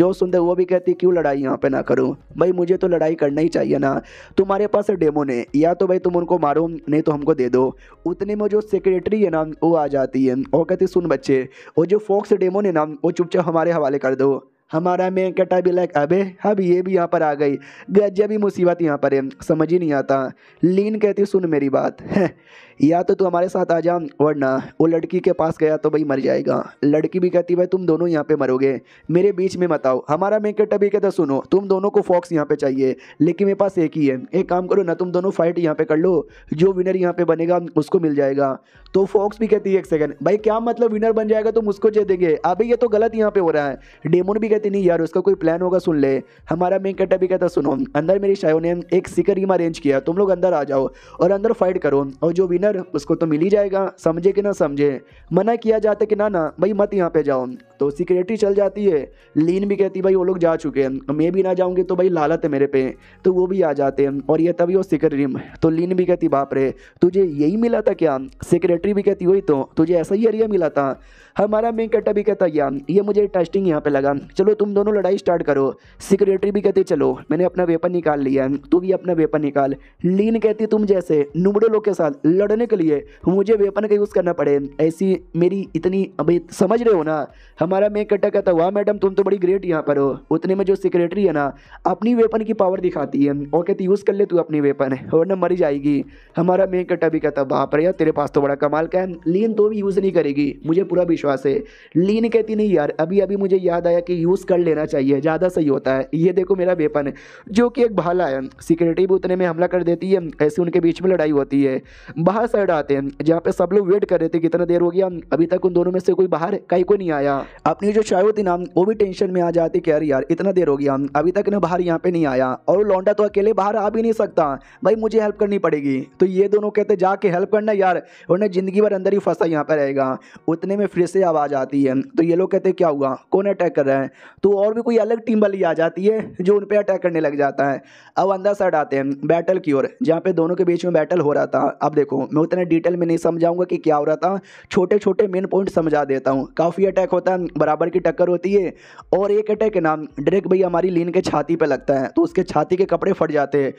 जो सुनते वो भी कहती क्यों लड़ाई यहाँ पे ना करो भाई मुझे तो लड़ाई करना ही चाहिए ना तुम्हारे पास डेमो ने या तो भाई तुम उनको मारो नहीं तो हमको दे दो उतने में जो सेक्रेटरी है ना वो आ जाती है वो कहती सुन बच्चे और जो फोन मोक्स डेमो ने नाम वो चुपचाप हमारे हवाले कर दो हमारा मैं कटा भी लाइक अबे अब ये भी यहाँ पर आ गई गजब भी मुसीबत यहाँ पर है समझ ही नहीं आता लीन कहती सुन मेरी बात है (laughs) या तो तू हमारे साथ आ जा वरना वो लड़की के पास गया तो भाई मर जाएगा लड़की भी कहती भाई तुम दोनों यहाँ पे मरोगे मेरे बीच में मत आओ हमारा मेकअप अभी कहता सुनो तुम दोनों को फॉक्स यहाँ पे चाहिए लेकिन मेरे पास एक ही है एक काम करो ना तुम दोनों फाइट यहाँ पे कर लो जो विनर यहाँ पे बनेगा उसको मिल जाएगा तो फॉक्स भी कहती है एक सेकंड भाई क्या मतलब विनर बन जाएगा तुम उसको दे देंगे अभी ये तो गलत यहाँ पे हो रहा है डेमोन भी कहती नहीं यार उसका कोई प्लान होगा सुन ले हमारा मेन कट्टा भी कहता सुनो अंदर मेरी शायो ने एक सिकरीमा अरेंज किया तुम लोग अंदर आ जाओ और अंदर फाइट करो और जो विनर खैर उसको तो मिल ही जाएगा समझे कि ना समझे मना किया जाता कि ना ना भाई मत यहाँ पे जाओ तो सिक्योरिटी चल जाती है लीन भी कहती भाई वो लोग जा चुके हैं मैं भी ना जाऊँगी तो भाई लालत है मेरे पे तो वो भी आ जाते हैं और ये तभी वो सिक्योरिटी तो लीन भी कहती बाप रे तुझे यही मिला था क्या सिक्योरिटी भी कहती वही तो तुझे ऐसा ही एरिया मिला था हमारा मेन कैटा भी कहता गया ये मुझे टेस्टिंग यहाँ पे लगा चलो तुम दोनों लड़ाई स्टार्ट करो सिक्रेटरी भी कहती चलो मैंने अपना वेपन निकाल लिया तू भी अपना वेपन निकाल लीन कहती तुम जैसे नुबड़े लोग के साथ लड़ने के लिए मुझे वेपन का यूज़ करना पड़े ऐसी मेरी इतनी अभी समझ रहे हो ना हमारा मेन कट्टा कहता वाह मैडम तुम तो बड़ी ग्रेट यहाँ पर हो उतने में जो सिक्रेटरी है ना अपनी वेपन की पावर दिखाती है और कहती यूज़ कर ले तू अपनी वेपन और ना मरी जाएगी हमारा मेन कट्टा भी कहता बाप रे तेरे पास तो बड़ा कमाल का है लीन तो भी यूज़ नहीं करेगी मुझे पूरा विश्वास एक्स्ट्रा से लीन कहती नहीं यार अभी अभी मुझे याद आया कि यूज़ कर लेना चाहिए ज़्यादा सही होता है ये देखो मेरा वेपन है जो कि एक भाला है सिक्योरिटी भी उतने में हमला कर देती है ऐसे उनके बीच में लड़ाई होती है बाहर साइड आते हैं जहाँ पर सब लोग वेट कर रहे थे कितना देर हो गया अभी तक उन दोनों में से कोई बाहर कहीं को नहीं आया अपनी जो शायद थी ना वो भी टेंशन में आ जाती कि अरे यार इतना देर हो गया अभी तक ना बाहर यहाँ पर नहीं आया और लौंडा तो अकेले बाहर आ भी नहीं सकता भाई मुझे हेल्प करनी पड़ेगी तो ये दोनों कहते जाके हेल्प करना यार उन्हें ज़िंदगी भर अंदर ही फंसा यहाँ पर रहेगा उतने में फिर से आवाज़ आती है तो ये लोग कहते हैं क्या हुआ कौन अटैक कर रहा है तो और भी कोई अलग टीम वाली आ जाती है जो उन पर अटैक करने लग जाता है अब अंदर साइड आते हैं बैटल की ओर जहाँ पे दोनों के बीच में बैटल हो रहा था अब देखो मैं उतना डिटेल में नहीं समझाऊंगा कि क्या हो रहा था छोटे छोटे मेन पॉइंट समझा देता हूँ काफ़ी अटैक होता है बराबर की टक्कर होती है और एक अटैक के नाम डायरेक्ट भाई हमारी लीन के छाती पर लगता है तो उसके छाती के कपड़े फट जाते हैं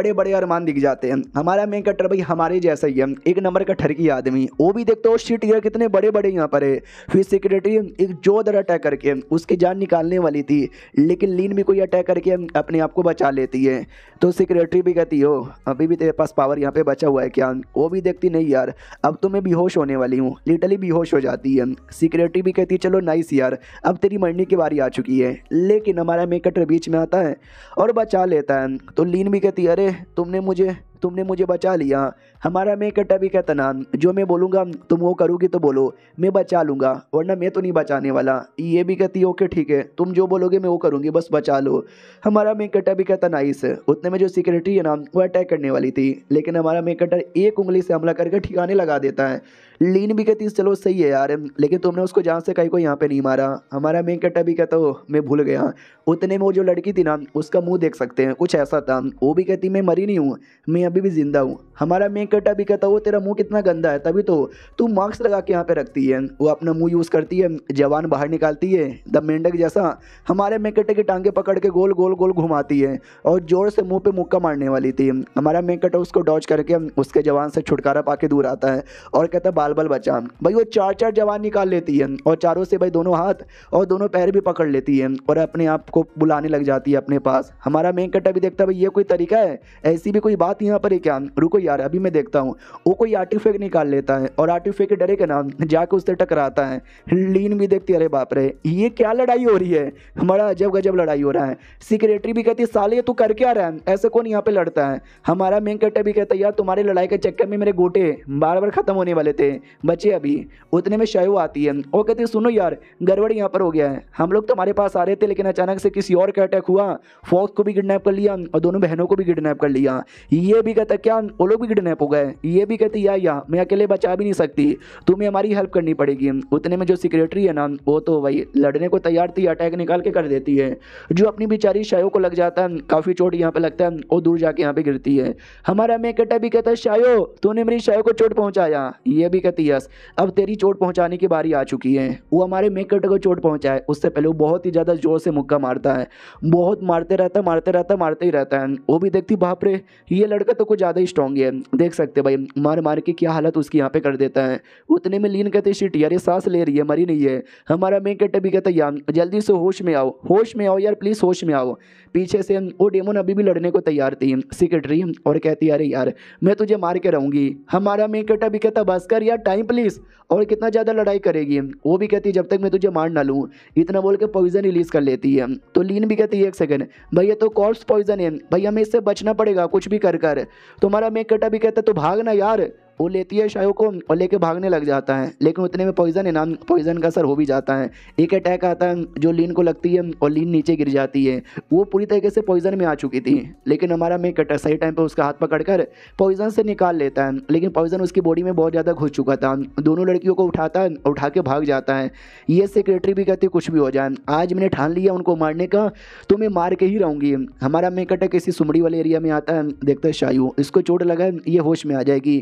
बड़े बड़े अरमान दिख जाते हैं हमारा मेन कटर भाई हमारे जैसा ही है एक नंबर का ठरकी आदमी वो भी देखते हो शीट यार कितने बड़े बड़े यहाँ पर गए फिर सिक्योरिटी एक जोधर अटैक करके उसकी जान निकालने वाली थी लेकिन लीन भी कोई अटैक करके अपने आप को बचा लेती है तो सिक्योरिटी भी कहती हो अभी भी तेरे पास पावर यहाँ पे बचा हुआ है क्या वो भी देखती नहीं यार अब तो मैं बेहोश होने वाली हूँ लिटली बेहोश हो जाती है सिक्योरिटी भी कहती है चलो नाइस यार अब तेरी मरने की बारी आ चुकी है लेकिन हमारा मेकटर बीच में आता है और बचा लेता है तो लीन भी कहती है अरे तुमने मुझे तुमने मुझे बचा लिया हमारा मैं कट्टा भी कहता ना जो मैं बोलूँगा तुम वो करोगी तो बोलो मैं बचा लूँगा वरना मैं तो नहीं बचाने वाला ये भी कहती ओके ठीक है तुम जो बोलोगे मैं वो करूँगी बस बचा लो हमारा मैं कट्टा भी कहता नाइस उतने में जो सिक्योरिटी है ना वो अटैक करने वाली थी लेकिन हमारा मैं इकट्ठा एक उंगली से हमला करके ठिकाने लगा देता है लीन भी कहती चलो सही है यार लेकिन तुमने उसको जहाँ से कहीं को यहाँ पे नहीं मारा हमारा मेन कट्टा भी कहता हो मैं भूल गया उतने में वो जो लड़की थी ना उसका मुंह देख सकते हैं कुछ ऐसा था वो भी कहती मैं मरी नहीं हूँ मैं अभी भी जिंदा हूँ हमारा मेन कट्टा भी कहता हो तेरा मुँह कितना गंदा है तभी तो तू मास्क लगा के यहाँ पर रखती है वो अपना मुँह यूज़ करती है जवान बाहर निकालती है द मेंढक जैसा हमारे मेन कट्टे की टांगे पकड़ के गोल गोल गोल घुमाती है और जोर से मुँह पर मुक्का मारने वाली थी हमारा मेन कट्टा उसको डॉच करके उसके जवान से छुटकारा पा दूर आता है और कहता बाल बचा भाई वो चार चार जवान निकाल लेती है और चारों से भाई दोनों हाथ और दोनों पैर भी पकड़ लेती है और अपने आप को बुलाने लग जाती है अपने पास हमारा मेन कट्टा भी देखता है भाई ये कोई तरीका है ऐसी भी कोई बात यहाँ पर है क्या रुको यार अभी मैं देखता हूँ वो कोई आर्टिफेक निकाल लेता है और आर्टिफेक्ट डरे के नाम जाके उससे टकराता है लीन भी देखती है अरे बाप रे ये क्या लड़ाई हो रही है हमारा अजब गजब लड़ाई हो रहा है सिक्रेटरी भी कहती है साले तू कर क्या रहा है ऐसे कौन यहाँ पे लड़ता है हमारा मेन कट्टा भी कहता है यार तुम्हारी लड़ाई के चक्कर में मेरे गोटे बार बार खत्म होने वाले थे बचे अभी उतने में शयो आती है और कहती है सुनो यार गड़बड़ यहाँ पर हो गया है हम लोग तुम्हारे तो पास आ रहे थे लेकिन अचानक से किसी और का अटैक हुआ फौज को भी किडनैप कर लिया और दोनों बहनों को भी किडनैप कर लिया ये भी कहता क्या वो लोग भी किडनैप हो गए ये भी कहती या, या मैं अकेले बचा भी नहीं सकती तुम्हें हमारी हेल्प करनी पड़ेगी उतने में जो सिक्रेटरी है ना वो तो भाई लड़ने को तैयार थी अटैक निकाल के कर देती है जो अपनी बेचारी शायो को लग जाता है काफ़ी चोट यहाँ पे लगता है और दूर जाके यहाँ पे गिरती है हमारा मेकटा भी कहता है शायो तूने मेरी शायो को चोट पहुँचाया ये भी है कतियस अब तेरी चोट पहुंचाने की बारी आ चुकी है वो हमारे मेकट को चोट पहुंचाए उससे पहले वो बहुत ही ज़्यादा ज़ोर से मुक्का मारता है बहुत मारते रहता मारते रहता मारते ही रहता है वो भी देखती बाप रे ये लड़का तो कुछ ज़्यादा ही स्ट्रॉन्ग है देख सकते भाई मार मार के क्या हालत उसकी यहाँ पे कर देता है उतने में लीन कहते शिट यार ये सांस ले रही है मरी नहीं है हमारा मेकट भी कहता यार जल्दी से होश में आओ होश में आओ यार प्लीज़ होश में आओ पीछे से वो डेमोन अभी भी लड़ने को तैयार थी सिक्रेटरी और कहती अरे यार मैं तुझे मार के रहूँगी हमारा मेकट भी कहता बस कर यार टाइम प्लीज़ और कितना ज़्यादा लड़ाई करेगी वो भी कहती है जब तक मैं तुझे मार ना लूँ इतना बोल के पॉइजन रिलीज़ कर लेती है तो लीन भी कहती है एक सेकेंड भैया तो कॉर्प्स पॉइजन है भैया हमें इससे बचना पड़ेगा कुछ भी कर कर तुम्हारा कटा भी कहता है तो भागना यार वो लेती है शायो को और लेके भागने लग जाता है लेकिन उतने में पॉइजन इनाम पॉइजन का असर हो भी जाता है एक अटैक आता है जो लीन को लगती है और लीन नीचे गिर जाती है वो पूरी तरीके से पॉइजन में आ चुकी थी लेकिन हमारा मेक सही टाइम पर उसका हाथ पकड़ कर पॉइजन से निकाल लेता है लेकिन पॉइजन उसकी बॉडी में बहुत ज़्यादा घुस चुका था दोनों लड़कियों को उठाता है उठा के भाग जाता है ये सेक्रेटरी भी कहती कुछ भी हो जाए आज मैंने ठान लिया उनको मारने का तो मैं मार के ही रहूँगी हमारा मेक अटैक इसी सुमड़ी वाले एरिया में आता है देखता है शायू इसको चोट लगा ये होश में आ जाएगी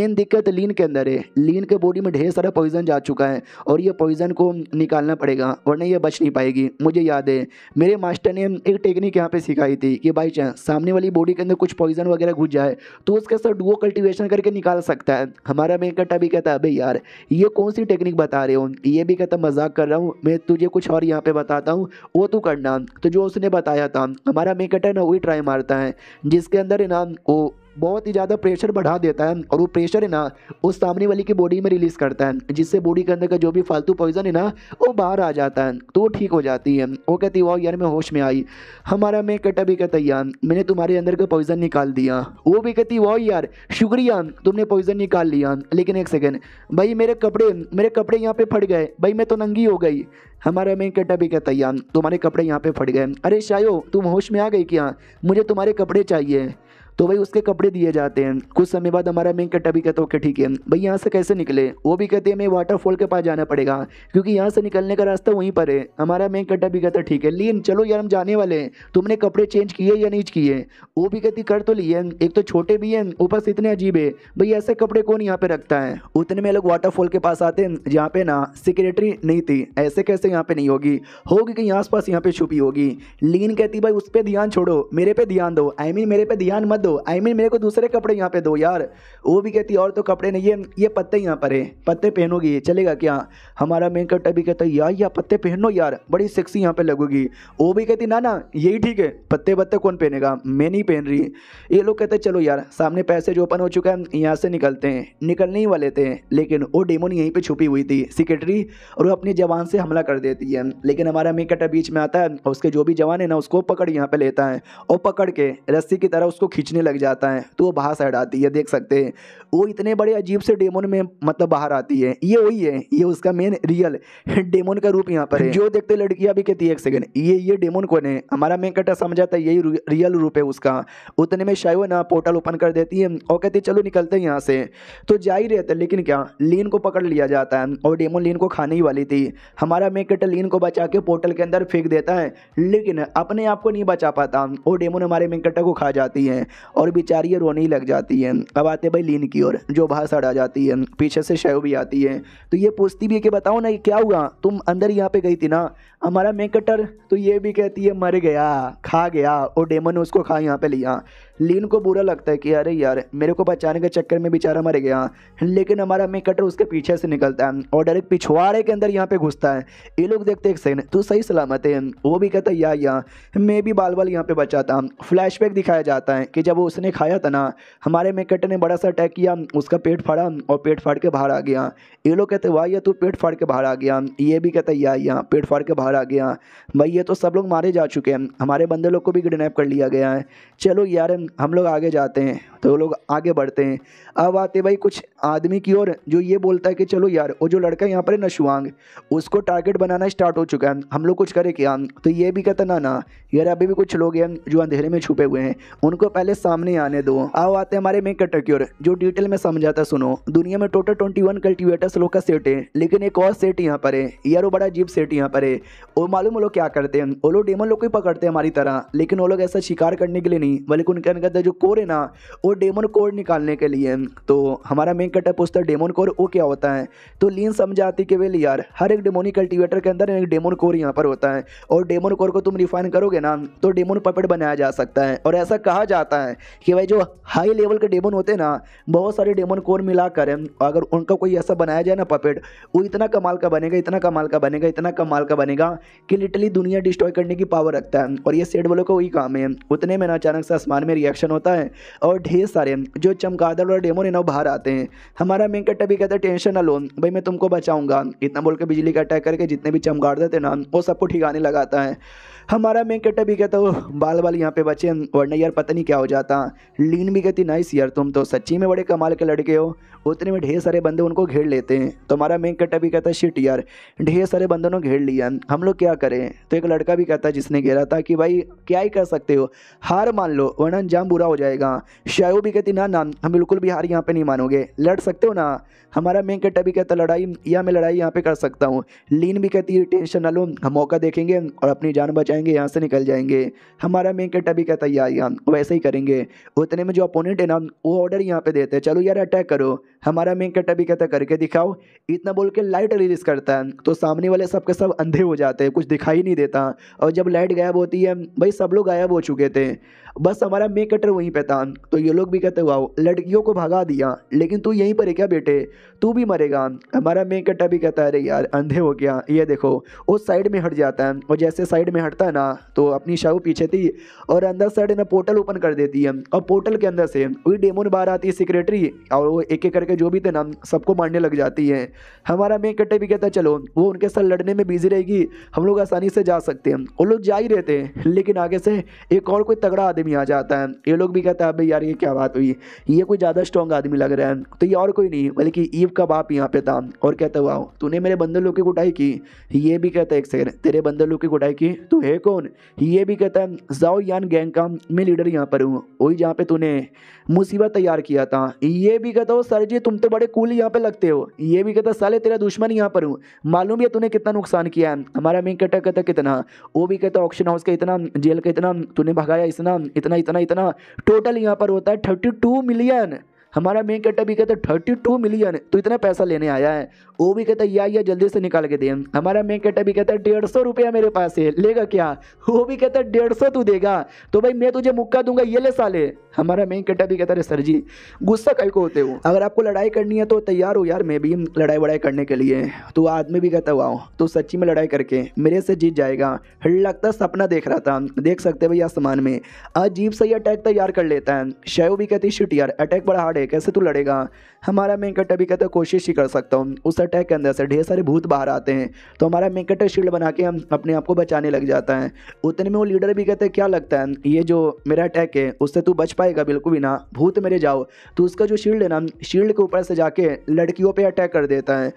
मेन दिक्कत लीन के अंदर है लीन के बॉडी में ढेर सारा पॉइजन जा चुका है और ये पॉइजन को निकालना पड़ेगा वरना ये बच नहीं पाएगी मुझे याद है मेरे मास्टर ने एक टेक्निक यहाँ पे सिखाई थी कि बाई चांस सामने वाली बॉडी के अंदर कुछ पॉइजन वगैरह घुस जाए तो उसके साथ डुओ कल्टिवेशन करके निकाल सकता है हमारा मैं कट्टा भी कहता है अभी यार ये कौन सी टेक्निक बता रहे हो ये भी कहता मजाक कर रहा हूँ मैं तुझे कुछ और यहाँ पर बताता हूँ वो तू करना तो जो उसने बताया था हमारा मेन कट्टा ना वही ट्राई मारता है जिसके अंदर ना वो बहुत ही ज़्यादा प्रेशर बढ़ा देता है और वो प्रेशर है ना उस सामने वाली की बॉडी में रिलीज़ करता है जिससे बॉडी के अंदर का जो भी फालतू पॉइजन है ना वो बाहर आ जाता है तो वो ठीक हो जाती है वो कहती है वाह यार मैं होश में आई हमारा मैं कटा भी कहता यार मैंने तुम्हारे अंदर का पॉइजन निकाल दिया वो भी कहती वाह यार शुक्रिया तुमने पॉइजन निकाल लिया लेकिन एक सेकेंड भाई मेरे कपड़े मेरे कपड़े यहाँ पर फट गए भाई मैं तो नंगी हो गई हमारा मैं कटा भी कहता यार तुम्हारे कपड़े यहाँ पे फट गए अरे शायो तुम होश में आ गई क्या मुझे तुम्हारे कपड़े चाहिए तो भाई उसके कपड़े दिए जाते हैं कुछ समय बाद हमारा मैं कट्टा भी कहता ओके ठीक है भाई यहाँ से कैसे निकले वो भी कहते हैं हमें वाटरफॉल के पास जाना पड़ेगा क्योंकि यहाँ से निकलने का रास्ता वहीं पर है हमारा मैं कट्टा भी कहता ठीक है लेकिन चलो यार हम जाने वाले हैं तुमने कपड़े चेंज किए या नहीं किए वो भी कहती कर तो लिए एक तो छोटे भी हैं ऊपर से इतने अजीब है भाई ऐसे कपड़े कौन यहाँ पे रखता है उतने में लोग वाटरफॉल के पास आते हैं जहाँ पे ना सिक्योरिटी नहीं थी ऐसे कैसे यहाँ पे नहीं होगी होगी कहीं आस पास यहाँ पे छुपी होगी लीन कहती भाई उस पर ध्यान छोड़ो मेरे पे ध्यान दो आई मीन मेरे पे ध्यान मत दो दो तो, आई I मीन mean, मेरे को दूसरे कपड़े यहाँ पे दो यार वो भी कहती और तो कपड़े नहीं ये ये पत्ते यहाँ पर है पत्ते पहनोगी चलेगा क्या हमारा मेन कट अभी कहता है यार या पत्ते पहनो यार बड़ी सेक्सी यहाँ पे लगोगी वो भी कहती ना ना यही ठीक है पत्ते पत्ते कौन पहनेगा मैं नहीं पहन रही ये लोग कहते चलो यार सामने पैसेज ओपन हो चुका है यहाँ से निकलते हैं निकलने ही वाले थे लेकिन वो डेमोन यहीं पर छुपी हुई थी सिक्रेटरी और वो अपनी जवान से हमला कर देती है लेकिन हमारा मेन कट बीच में आता है उसके जो भी जवान है ना उसको पकड़ यहाँ पर लेता है और पकड़ के रस्सी की तरह उसको खींच खींचने लग जाता है तो वो बाहर साइड आती है देख सकते हैं वो इतने बड़े अजीब से डेमोन में मतलब बाहर आती है ये वही है ये उसका मेन रियल (laughs) डेमोन का रूप यहाँ पर है जो देखते लड़कियाँ भी कहती है एक सेकेंड ये ये डेमोन कौन है हमारा मेन कटा समझाता है यही रियल रूप है उसका उतने में शायो ना पोर्टल ओपन कर देती है और कहती चलो निकलते हैं यहाँ से तो जा ही रहते लेकिन क्या लीन को पकड़ लिया जाता है और डेमोन लीन को खाने ही वाली थी हमारा मेन कटा लीन को बचा के पोर्टल के अंदर फेंक देता है लेकिन अपने आप को नहीं बचा पाता और डेमोन हमारे मेन कटा को खा जाती है और बेचारी रोने लग जाती है अब आते भाई लीन की ओर जो बाहर सड़ आ जाती है पीछे से शय भी आती है तो ये पूछती भी है कि बताओ ना क्या हुआ तुम अंदर यहाँ पे गई थी ना हमारा मेकटर तो ये भी कहती है मर गया खा गया और डेमन उसको खा यहाँ पे लिया लीन को बुरा लगता है कि अरे यार मेरे को बचाने के चक्कर में बेचारा मर गया लेकिन हमारा मेकटर कटर उसके पीछे से निकलता है और डायरेक्ट पिछवाड़े के अंदर यहाँ पे घुसता है ये लोग देखते एक सेकंड तो सही सलामत है वो भी कहता है या या मैं भी बाल बाल यहाँ पे बचाता फ्लैशबैक दिखाया जाता है कि जब वो उसने खाया था ना हमारे मेकटर ने बड़ा सा अटैक किया उसका पेट फाड़ा और पेट फाड़ के बाहर आ गया ये लोग कहते वाह या तू पेट फाड़ के बाहर आ गया ये भी कहता है या या पेट फाड़ के बाहर आ गया भाई ये तो सब लोग मारे जा चुके हैं हमारे बंदे लोग को भी किडनेप कर लिया गया है चलो यार हम लोग आगे जाते हैं तो लोग आगे बढ़ते हैं अब आते भाई कुछ आदमी की ओर जो ये बोलता है कि चलो यार वो जो लड़का यहाँ पर है नशुआंग उसको टारगेट बनाना स्टार्ट हो चुका है हम लोग कुछ करें क्या तो ये भी कहता ना ना यार अभी भी कुछ लोग हैं जो अंधेरे में छुपे हुए हैं उनको पहले सामने आने दो अब आते हैं हमारे मेन कटर की ओर जो डिटेल में समझाता सुनो दुनिया में टोटल ट्वेंटी वन कल्टिवेटर्स लोग का सेट है लेकिन एक और सेट यहाँ पर है यार वो बड़ा अजीब सेट यहाँ पर है वो मालूम वो लोग क्या करते हैं वो लोग डेमो लोग को ही पकड़ते हैं हमारी तरह लेकिन वो लोग ऐसा शिकार करने के लिए नहीं बल्कि उनके का अंदर जो कोर है ना वो डेमोन कोर निकालने के लिए तो हमारा मेन कटअप पूछता है डेमोन कोर वो क्या होता है तो लीन समझाती कि वेल यार हर एक डेमोनी कल्टिवेटर के अंदर एक डेमोन कोर यहाँ पर होता है और डेमोन कोर को तुम रिफाइन करोगे ना तो डेमोन पपेट बनाया जा सकता है और ऐसा कहा जाता है कि भाई जो हाई लेवल के डेमोन होते हैं ना बहुत सारे डेमोन कोर मिलाकर अगर उनका कोई ऐसा बनाया जाए ना पपेट वो इतना कमाल का बनेगा इतना कमाल का बनेगा इतना कमाल का बनेगा कि लिटली दुनिया डिस्ट्रॉय करने की पावर रखता है और ये सेट वालों का वही काम है उतने में ना अचानक से आसमान में रिया रिएक्शन होता है और ढेर सारे जो चमगादड़ और डेमोन इनो बाहर आते हैं हमारा मेन कट्टा भी कहता है टेंशन ना लो भाई मैं तुमको बचाऊंगा इतना बोल के बिजली का अटैक करके जितने भी चमगादड़ देते ना वो सबको ठिकाने लगाता है हमारा मेन कटा भी कहता हो बाल बाल यहाँ पे बचे वरना यार पता नहीं क्या हो जाता लीन भी कहती नाइस यार तुम तो सच्ची में बड़े कमाल के लड़के हो उतने में ढेर सारे बंदे उनको घेर लेते हैं तो हमारा मेन कटा भी कहता शिट यार ढेर सारे बंदों ने घेर लिया हम लोग क्या करें तो एक लड़का भी कहता जिसने घेरा था कि भाई क्या ही कर सकते हो हार मान लो वरना अंजाम बुरा हो जाएगा शायो भी कहती ना ना हम बिल्कुल भी हार यहाँ पर नहीं मानोगे लड़ सकते हो ना हमारा मेन कट्टा भी कहता लड़ाई या मैं लड़ाई यहाँ पे कर सकता हूँ लीन भी कहती टेंशन ना लो हम मौका देखेंगे और अपनी जान बचाएंगे जाएंगे यहाँ से निकल जाएंगे हमारा मेन कट अभी कहता है यार यहाँ वैसे ही करेंगे उतने में जो अपोनेंट है ना वो ऑर्डर यहाँ पे देते हैं चलो यार अटैक करो हमारा मेन कट अभी कहता तो करके दिखाओ इतना बोल के लाइट रिलीज़ करता है तो सामने वाले सब के सब अंधे हो जाते हैं कुछ दिखाई नहीं देता और जब लाइट गायब होती है भाई सब लोग गायब हो चुके थे बस हमारा मे कटर वहीं पे था तो ये लोग भी कहते हुआ लड़कियों को भगा दिया लेकिन तू यहीं पर है क्या बेटे तू भी मरेगा हमारा मे कटर भी कहता है अरे यार अंधे हो गया ये देखो उस साइड में हट जाता है और जैसे साइड में हटता है ना तो अपनी शाहू पीछे थी और अंदर साइड ना पोर्टल ओपन कर देती है और पोर्टल के अंदर से वही डेमोन बाहर आती है सिक्रेटरी और वो एक एक करके जो भी थे ना सबको मारने लग जाती है हमारा मे कटर भी कहता चलो वो उनके साथ लड़ने में बिजी रहेगी हम लोग आसानी से जा सकते हैं वो लोग जा ही रहते हैं लेकिन आगे से एक और कोई तगड़ा आदमी आ जाता है ये लोग भी कहते हैं भाई यार ये क्या बात हुई ये कोई ज़्यादा स्ट्रॉन्ग आदमी लग रहा है तो ये और कोई नहीं बल्कि ईव का बाप यहाँ पे था और कहता हुआ तूने मेरे बंदर लोग की कुटाई की ये भी कहता है एक सेकंड तेरे बंदर लोग की कुटाई की तू है कौन ये भी कहता है जाओ यान गैंग का मैं लीडर यहाँ पर हूँ वही जहाँ पे तूने मुसीबत तैयार किया था ये भी कहता हो सर जी तुम तो बड़े कूल यहाँ पे लगते हो ये भी कहता साले तेरा दुश्मन यहाँ पर हूँ मालूम है तूने कितना नुकसान किया है हमारा मेन कटा कहता कितना वो भी कहता ऑक्शन हाउस का इतना जेल का इतना तूने भगाया इतना इतना इतना इतना टोटल यहाँ पर होता है थर्टी टू मिलियन हमारा मेन कैटा कहता है थर्टी टू मिलियन तो इतना पैसा लेने आया है वो भी कहता है या या जल्दी से निकाल के दे हमारा मैं कहता भी कहता है डेढ़ सौ रुपया मेरे पास है लेगा क्या वो भी कहता है डेढ़ सौ तू देगा तो भाई मैं तुझे मुक्का दूंगा ये ले साले हमारा मैं कहता भी कहता है सर जी गुस्सा कल को होते हो अगर आपको लड़ाई करनी है तो तैयार हो यार मैं भी लड़ाई वड़ाई करने के लिए तो आदमी भी कहता हुआ तो सच्ची में लड़ाई करके मेरे से जीत जाएगा हर लगता सपना देख रहा था देख सकते भाई आसमान में अजीब से ही अटैक तैयार कर लेता है शयो भी कहती शिट यार अटैक बड़ा हार्ड है कैसे तू लड़ेगा हमारा मैं कहता भी कहता कोशिश ही कर सकता हूँ उस अटैक के अंदर से ढेर सारे भूत बाहर आते हैं तो हमारा मेकअटर शील्ड बना के हम अपने आप को बचाने लग जाता है उतने में वो लीडर भी कहते हैं क्या लगता है ये जो मेरा अटैक है उससे तू बच पाएगा बिल्कुल भी ना भूत मेरे जाओ तो उसका जो शील्ड है ना शील्ड के ऊपर से जाके लड़कियों पर अटैक कर देता है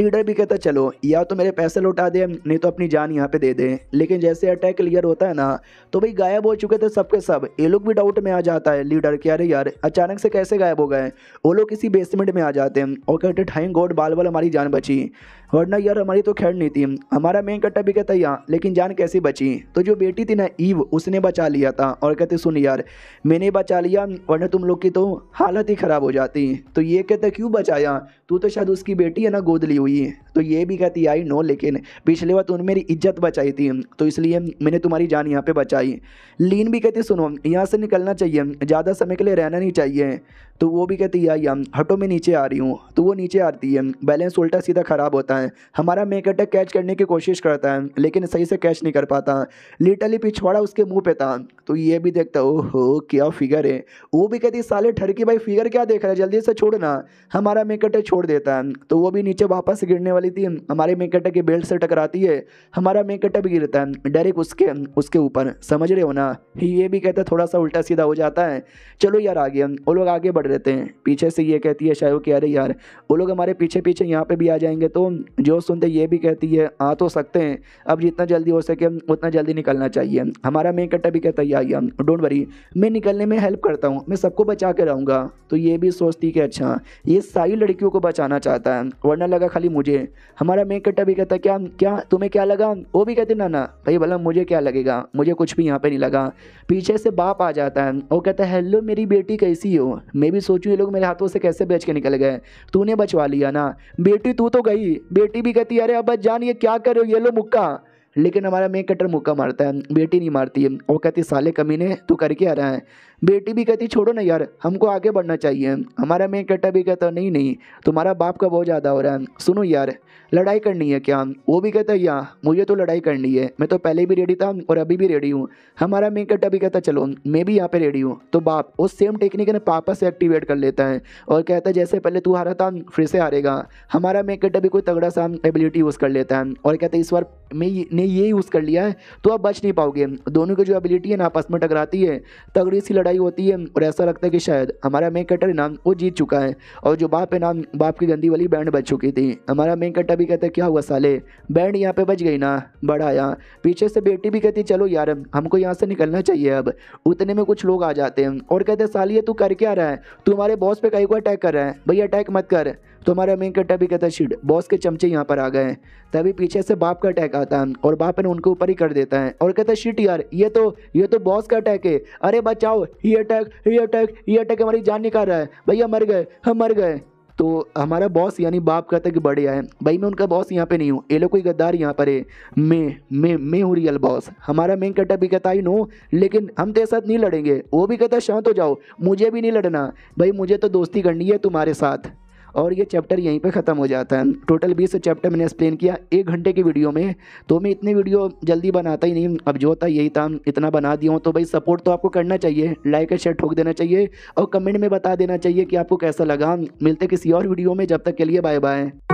लीडर भी कहता चलो या तो मेरे पैसे लौटा दे नहीं तो अपनी जान यहाँ पर दे दे लेकिन जैसे अटैक क्लियर होता है ना तो भाई गायब हो चुके थे सबके सब ये लोग भी डाउट में आ जाता है लीडर के अरे यार अचानक से कैसे गायब हो गए वो लोग किसी बेसमेंट में आ जाते हैं और कहते हैं गॉड बाल बाल हमारी જાન બચી वरना यार हमारी तो खैर नहीं थी हमारा मेन कट्टा भी कहता यहाँ लेकिन जान कैसे बची तो जो बेटी थी ना ईव उसने बचा लिया था और कहते सुन यार मैंने बचा लिया वरना तुम लोग की तो हालत ही ख़राब हो जाती तो ये कहते क्यों बचाया तू तो शायद उसकी बेटी है ना गोद ली हुई तो ये भी कहती आई नो लेकिन पिछले बार तुमने मेरी इज्जत बचाई थी तो इसलिए मैंने तुम्हारी जान यहाँ पर बचाई लीन भी कहती सुनो यहाँ से निकलना चाहिए ज़्यादा समय के लिए रहना नहीं चाहिए तो वो भी कहती आई हटो मैं नीचे आ रही हूँ तो वो नीचे आती है बैलेंस उल्टा सीधा ख़राब होता है है हमारा मेक अटैक कैच करने की कोशिश करता है लेकिन सही से कैच नहीं कर पाता लिटली पिछवाड़ा उसके मुंह पे था तो ये भी देखता ओहो क्या फिगर है वो भी कहती साले ठरकी भाई फिगर क्या देख रहा है जल्दी से छोड़ना हमारा मेक अटैक छोड़ देता है तो वो भी नीचे वापस गिरने वाली थी हमारे मेक अटैक की बेल्ट से टकराती है हमारा मेक अटैक भी गिरता है डायरेक्ट उसके उसके ऊपर समझ रहे हो ना ये भी कहता थोड़ा सा उल्टा सीधा हो जाता है चलो यार आगे वो लोग आगे बढ़ रहते हैं पीछे से ये कहती है शायद कि अरे यार वो लोग हमारे पीछे पीछे यहाँ पे भी आ जाएंगे तो जो सुनते ये भी कहती है आ तो सकते हैं अब जितना जल्दी हो सके उतना जल्दी निकलना चाहिए हमारा मेन कट्टा भी कहता है या डोंट वरी मैं निकलने में हेल्प करता हूँ मैं सबको बचा के रहूँगा तो ये भी सोचती कि अच्छा ये सारी लड़कियों को बचाना चाहता है वरना लगा खाली मुझे हमारा मेन कट्टा भी कहता है क्या क्या तुम्हें क्या लगा वो भी कहते ना ना भाई भला मुझे क्या लगेगा मुझे कुछ भी यहाँ पर नहीं लगा पीछे से बाप आ जाता है वो कहता है हेलो मेरी बेटी कैसी हो मैं भी सोचूँ ये लोग मेरे हाथों से कैसे बेच के निकल गए तूने बचवा लिया ना बेटी तू तो गई बेटी भी कहती है अरे अब्बा जान ये क्या कर रहे हो ये लो मुक्का लेकिन हमारा मे कटर मुक्का मारता है बेटी नहीं मारती है वो कहती साले कमीने तू करके आ रहा है बेटी भी कहती छोड़ो ना यार हमको आगे बढ़ना चाहिए हमारा मेन कट्टा भी कहता नहीं नहीं तुम्हारा बाप का बहुत ज़्यादा हो रहा है सुनो यार लड़ाई करनी है क्या वो भी कहता यार मुझे तो लड़ाई करनी है मैं तो पहले भी रेडी था और अभी भी रेडी हूँ हमारा मेन कट्टा भी कहता चलो मैं भी यहाँ पर रेडी हूँ तो बाप उस सेम टेक्निक ने पापा से एक्टिवेट कर लेता है और कहता है जैसे पहले तू हारा था फिर से हारेगा हमारा मेन कट्टा भी कोई तगड़ा सा एबिलिटी यूज़ कर लेता है और कहता है इस बार मैं ने ये यूज़ कर लिया है तो आप बच नहीं पाओगे दोनों की जो एबिलिटी है ना आपस में टकराती है तगड़ी सी लड़ाई लड़ाई होती है और ऐसा लगता है कि शायद हमारा मेन कटर इनाम वो जीत चुका है और जो बाप इनाम बाप की गंदी वाली बैंड बज चुकी थी हमारा मेन कटर भी कहता है क्या हुआ साले बैंड यहाँ पे बज गई ना बड़ा यहाँ पीछे से बेटी भी कहती चलो यार हमको यहाँ से निकलना चाहिए अब उतने में कुछ लोग आ जाते हैं और कहते साली तू कर क्या रहा है तू हमारे बॉस पे कहीं को अटैक कर रहा है भैया अटैक मत कर तो हमारे अमीन का टबी कहता है शीट बॉस के चमचे यहाँ पर आ गए हैं तभी पीछे से बाप का अटैक आता है और बाप ने उनके ऊपर ही कर देता है और कहता है शीट यार ये तो ये तो बॉस का अटैक है अरे बचाओ ये अटैक ये अटैक ये अटैक हमारी जान निकाल रहा है भैया मर गए हम मर गए तो हमारा बॉस यानी बाप कहता है कि बढ़िया है भाई मैं उनका बॉस यहाँ पे नहीं हूँ ये लोग कोई गद्दार यहाँ पर है मैं मैं मैं हूँ रियल बॉस हमारा मेन कहता भी कहता ही नो लेकिन हम तेरे साथ नहीं लड़ेंगे वो भी कहता शांत हो जाओ मुझे भी नहीं लड़ना भाई मुझे तो दोस्ती करनी है तुम्हारे साथ और ये चैप्टर यहीं पे ख़त्म हो जाता है टोटल बीस चैप्टर मैंने एक्सप्लेन किया एक घंटे की वीडियो में तो मैं इतनी वीडियो जल्दी बनाता ही नहीं अब जो होता यही था इतना बना दिया हूँ तो भाई सपोर्ट तो आपको करना चाहिए लाइक एंड शेयर ठोक देना चाहिए और कमेंट में बता देना चाहिए कि आपको कैसा लगा मिलते किसी और वीडियो में जब तक के लिए बाय बाय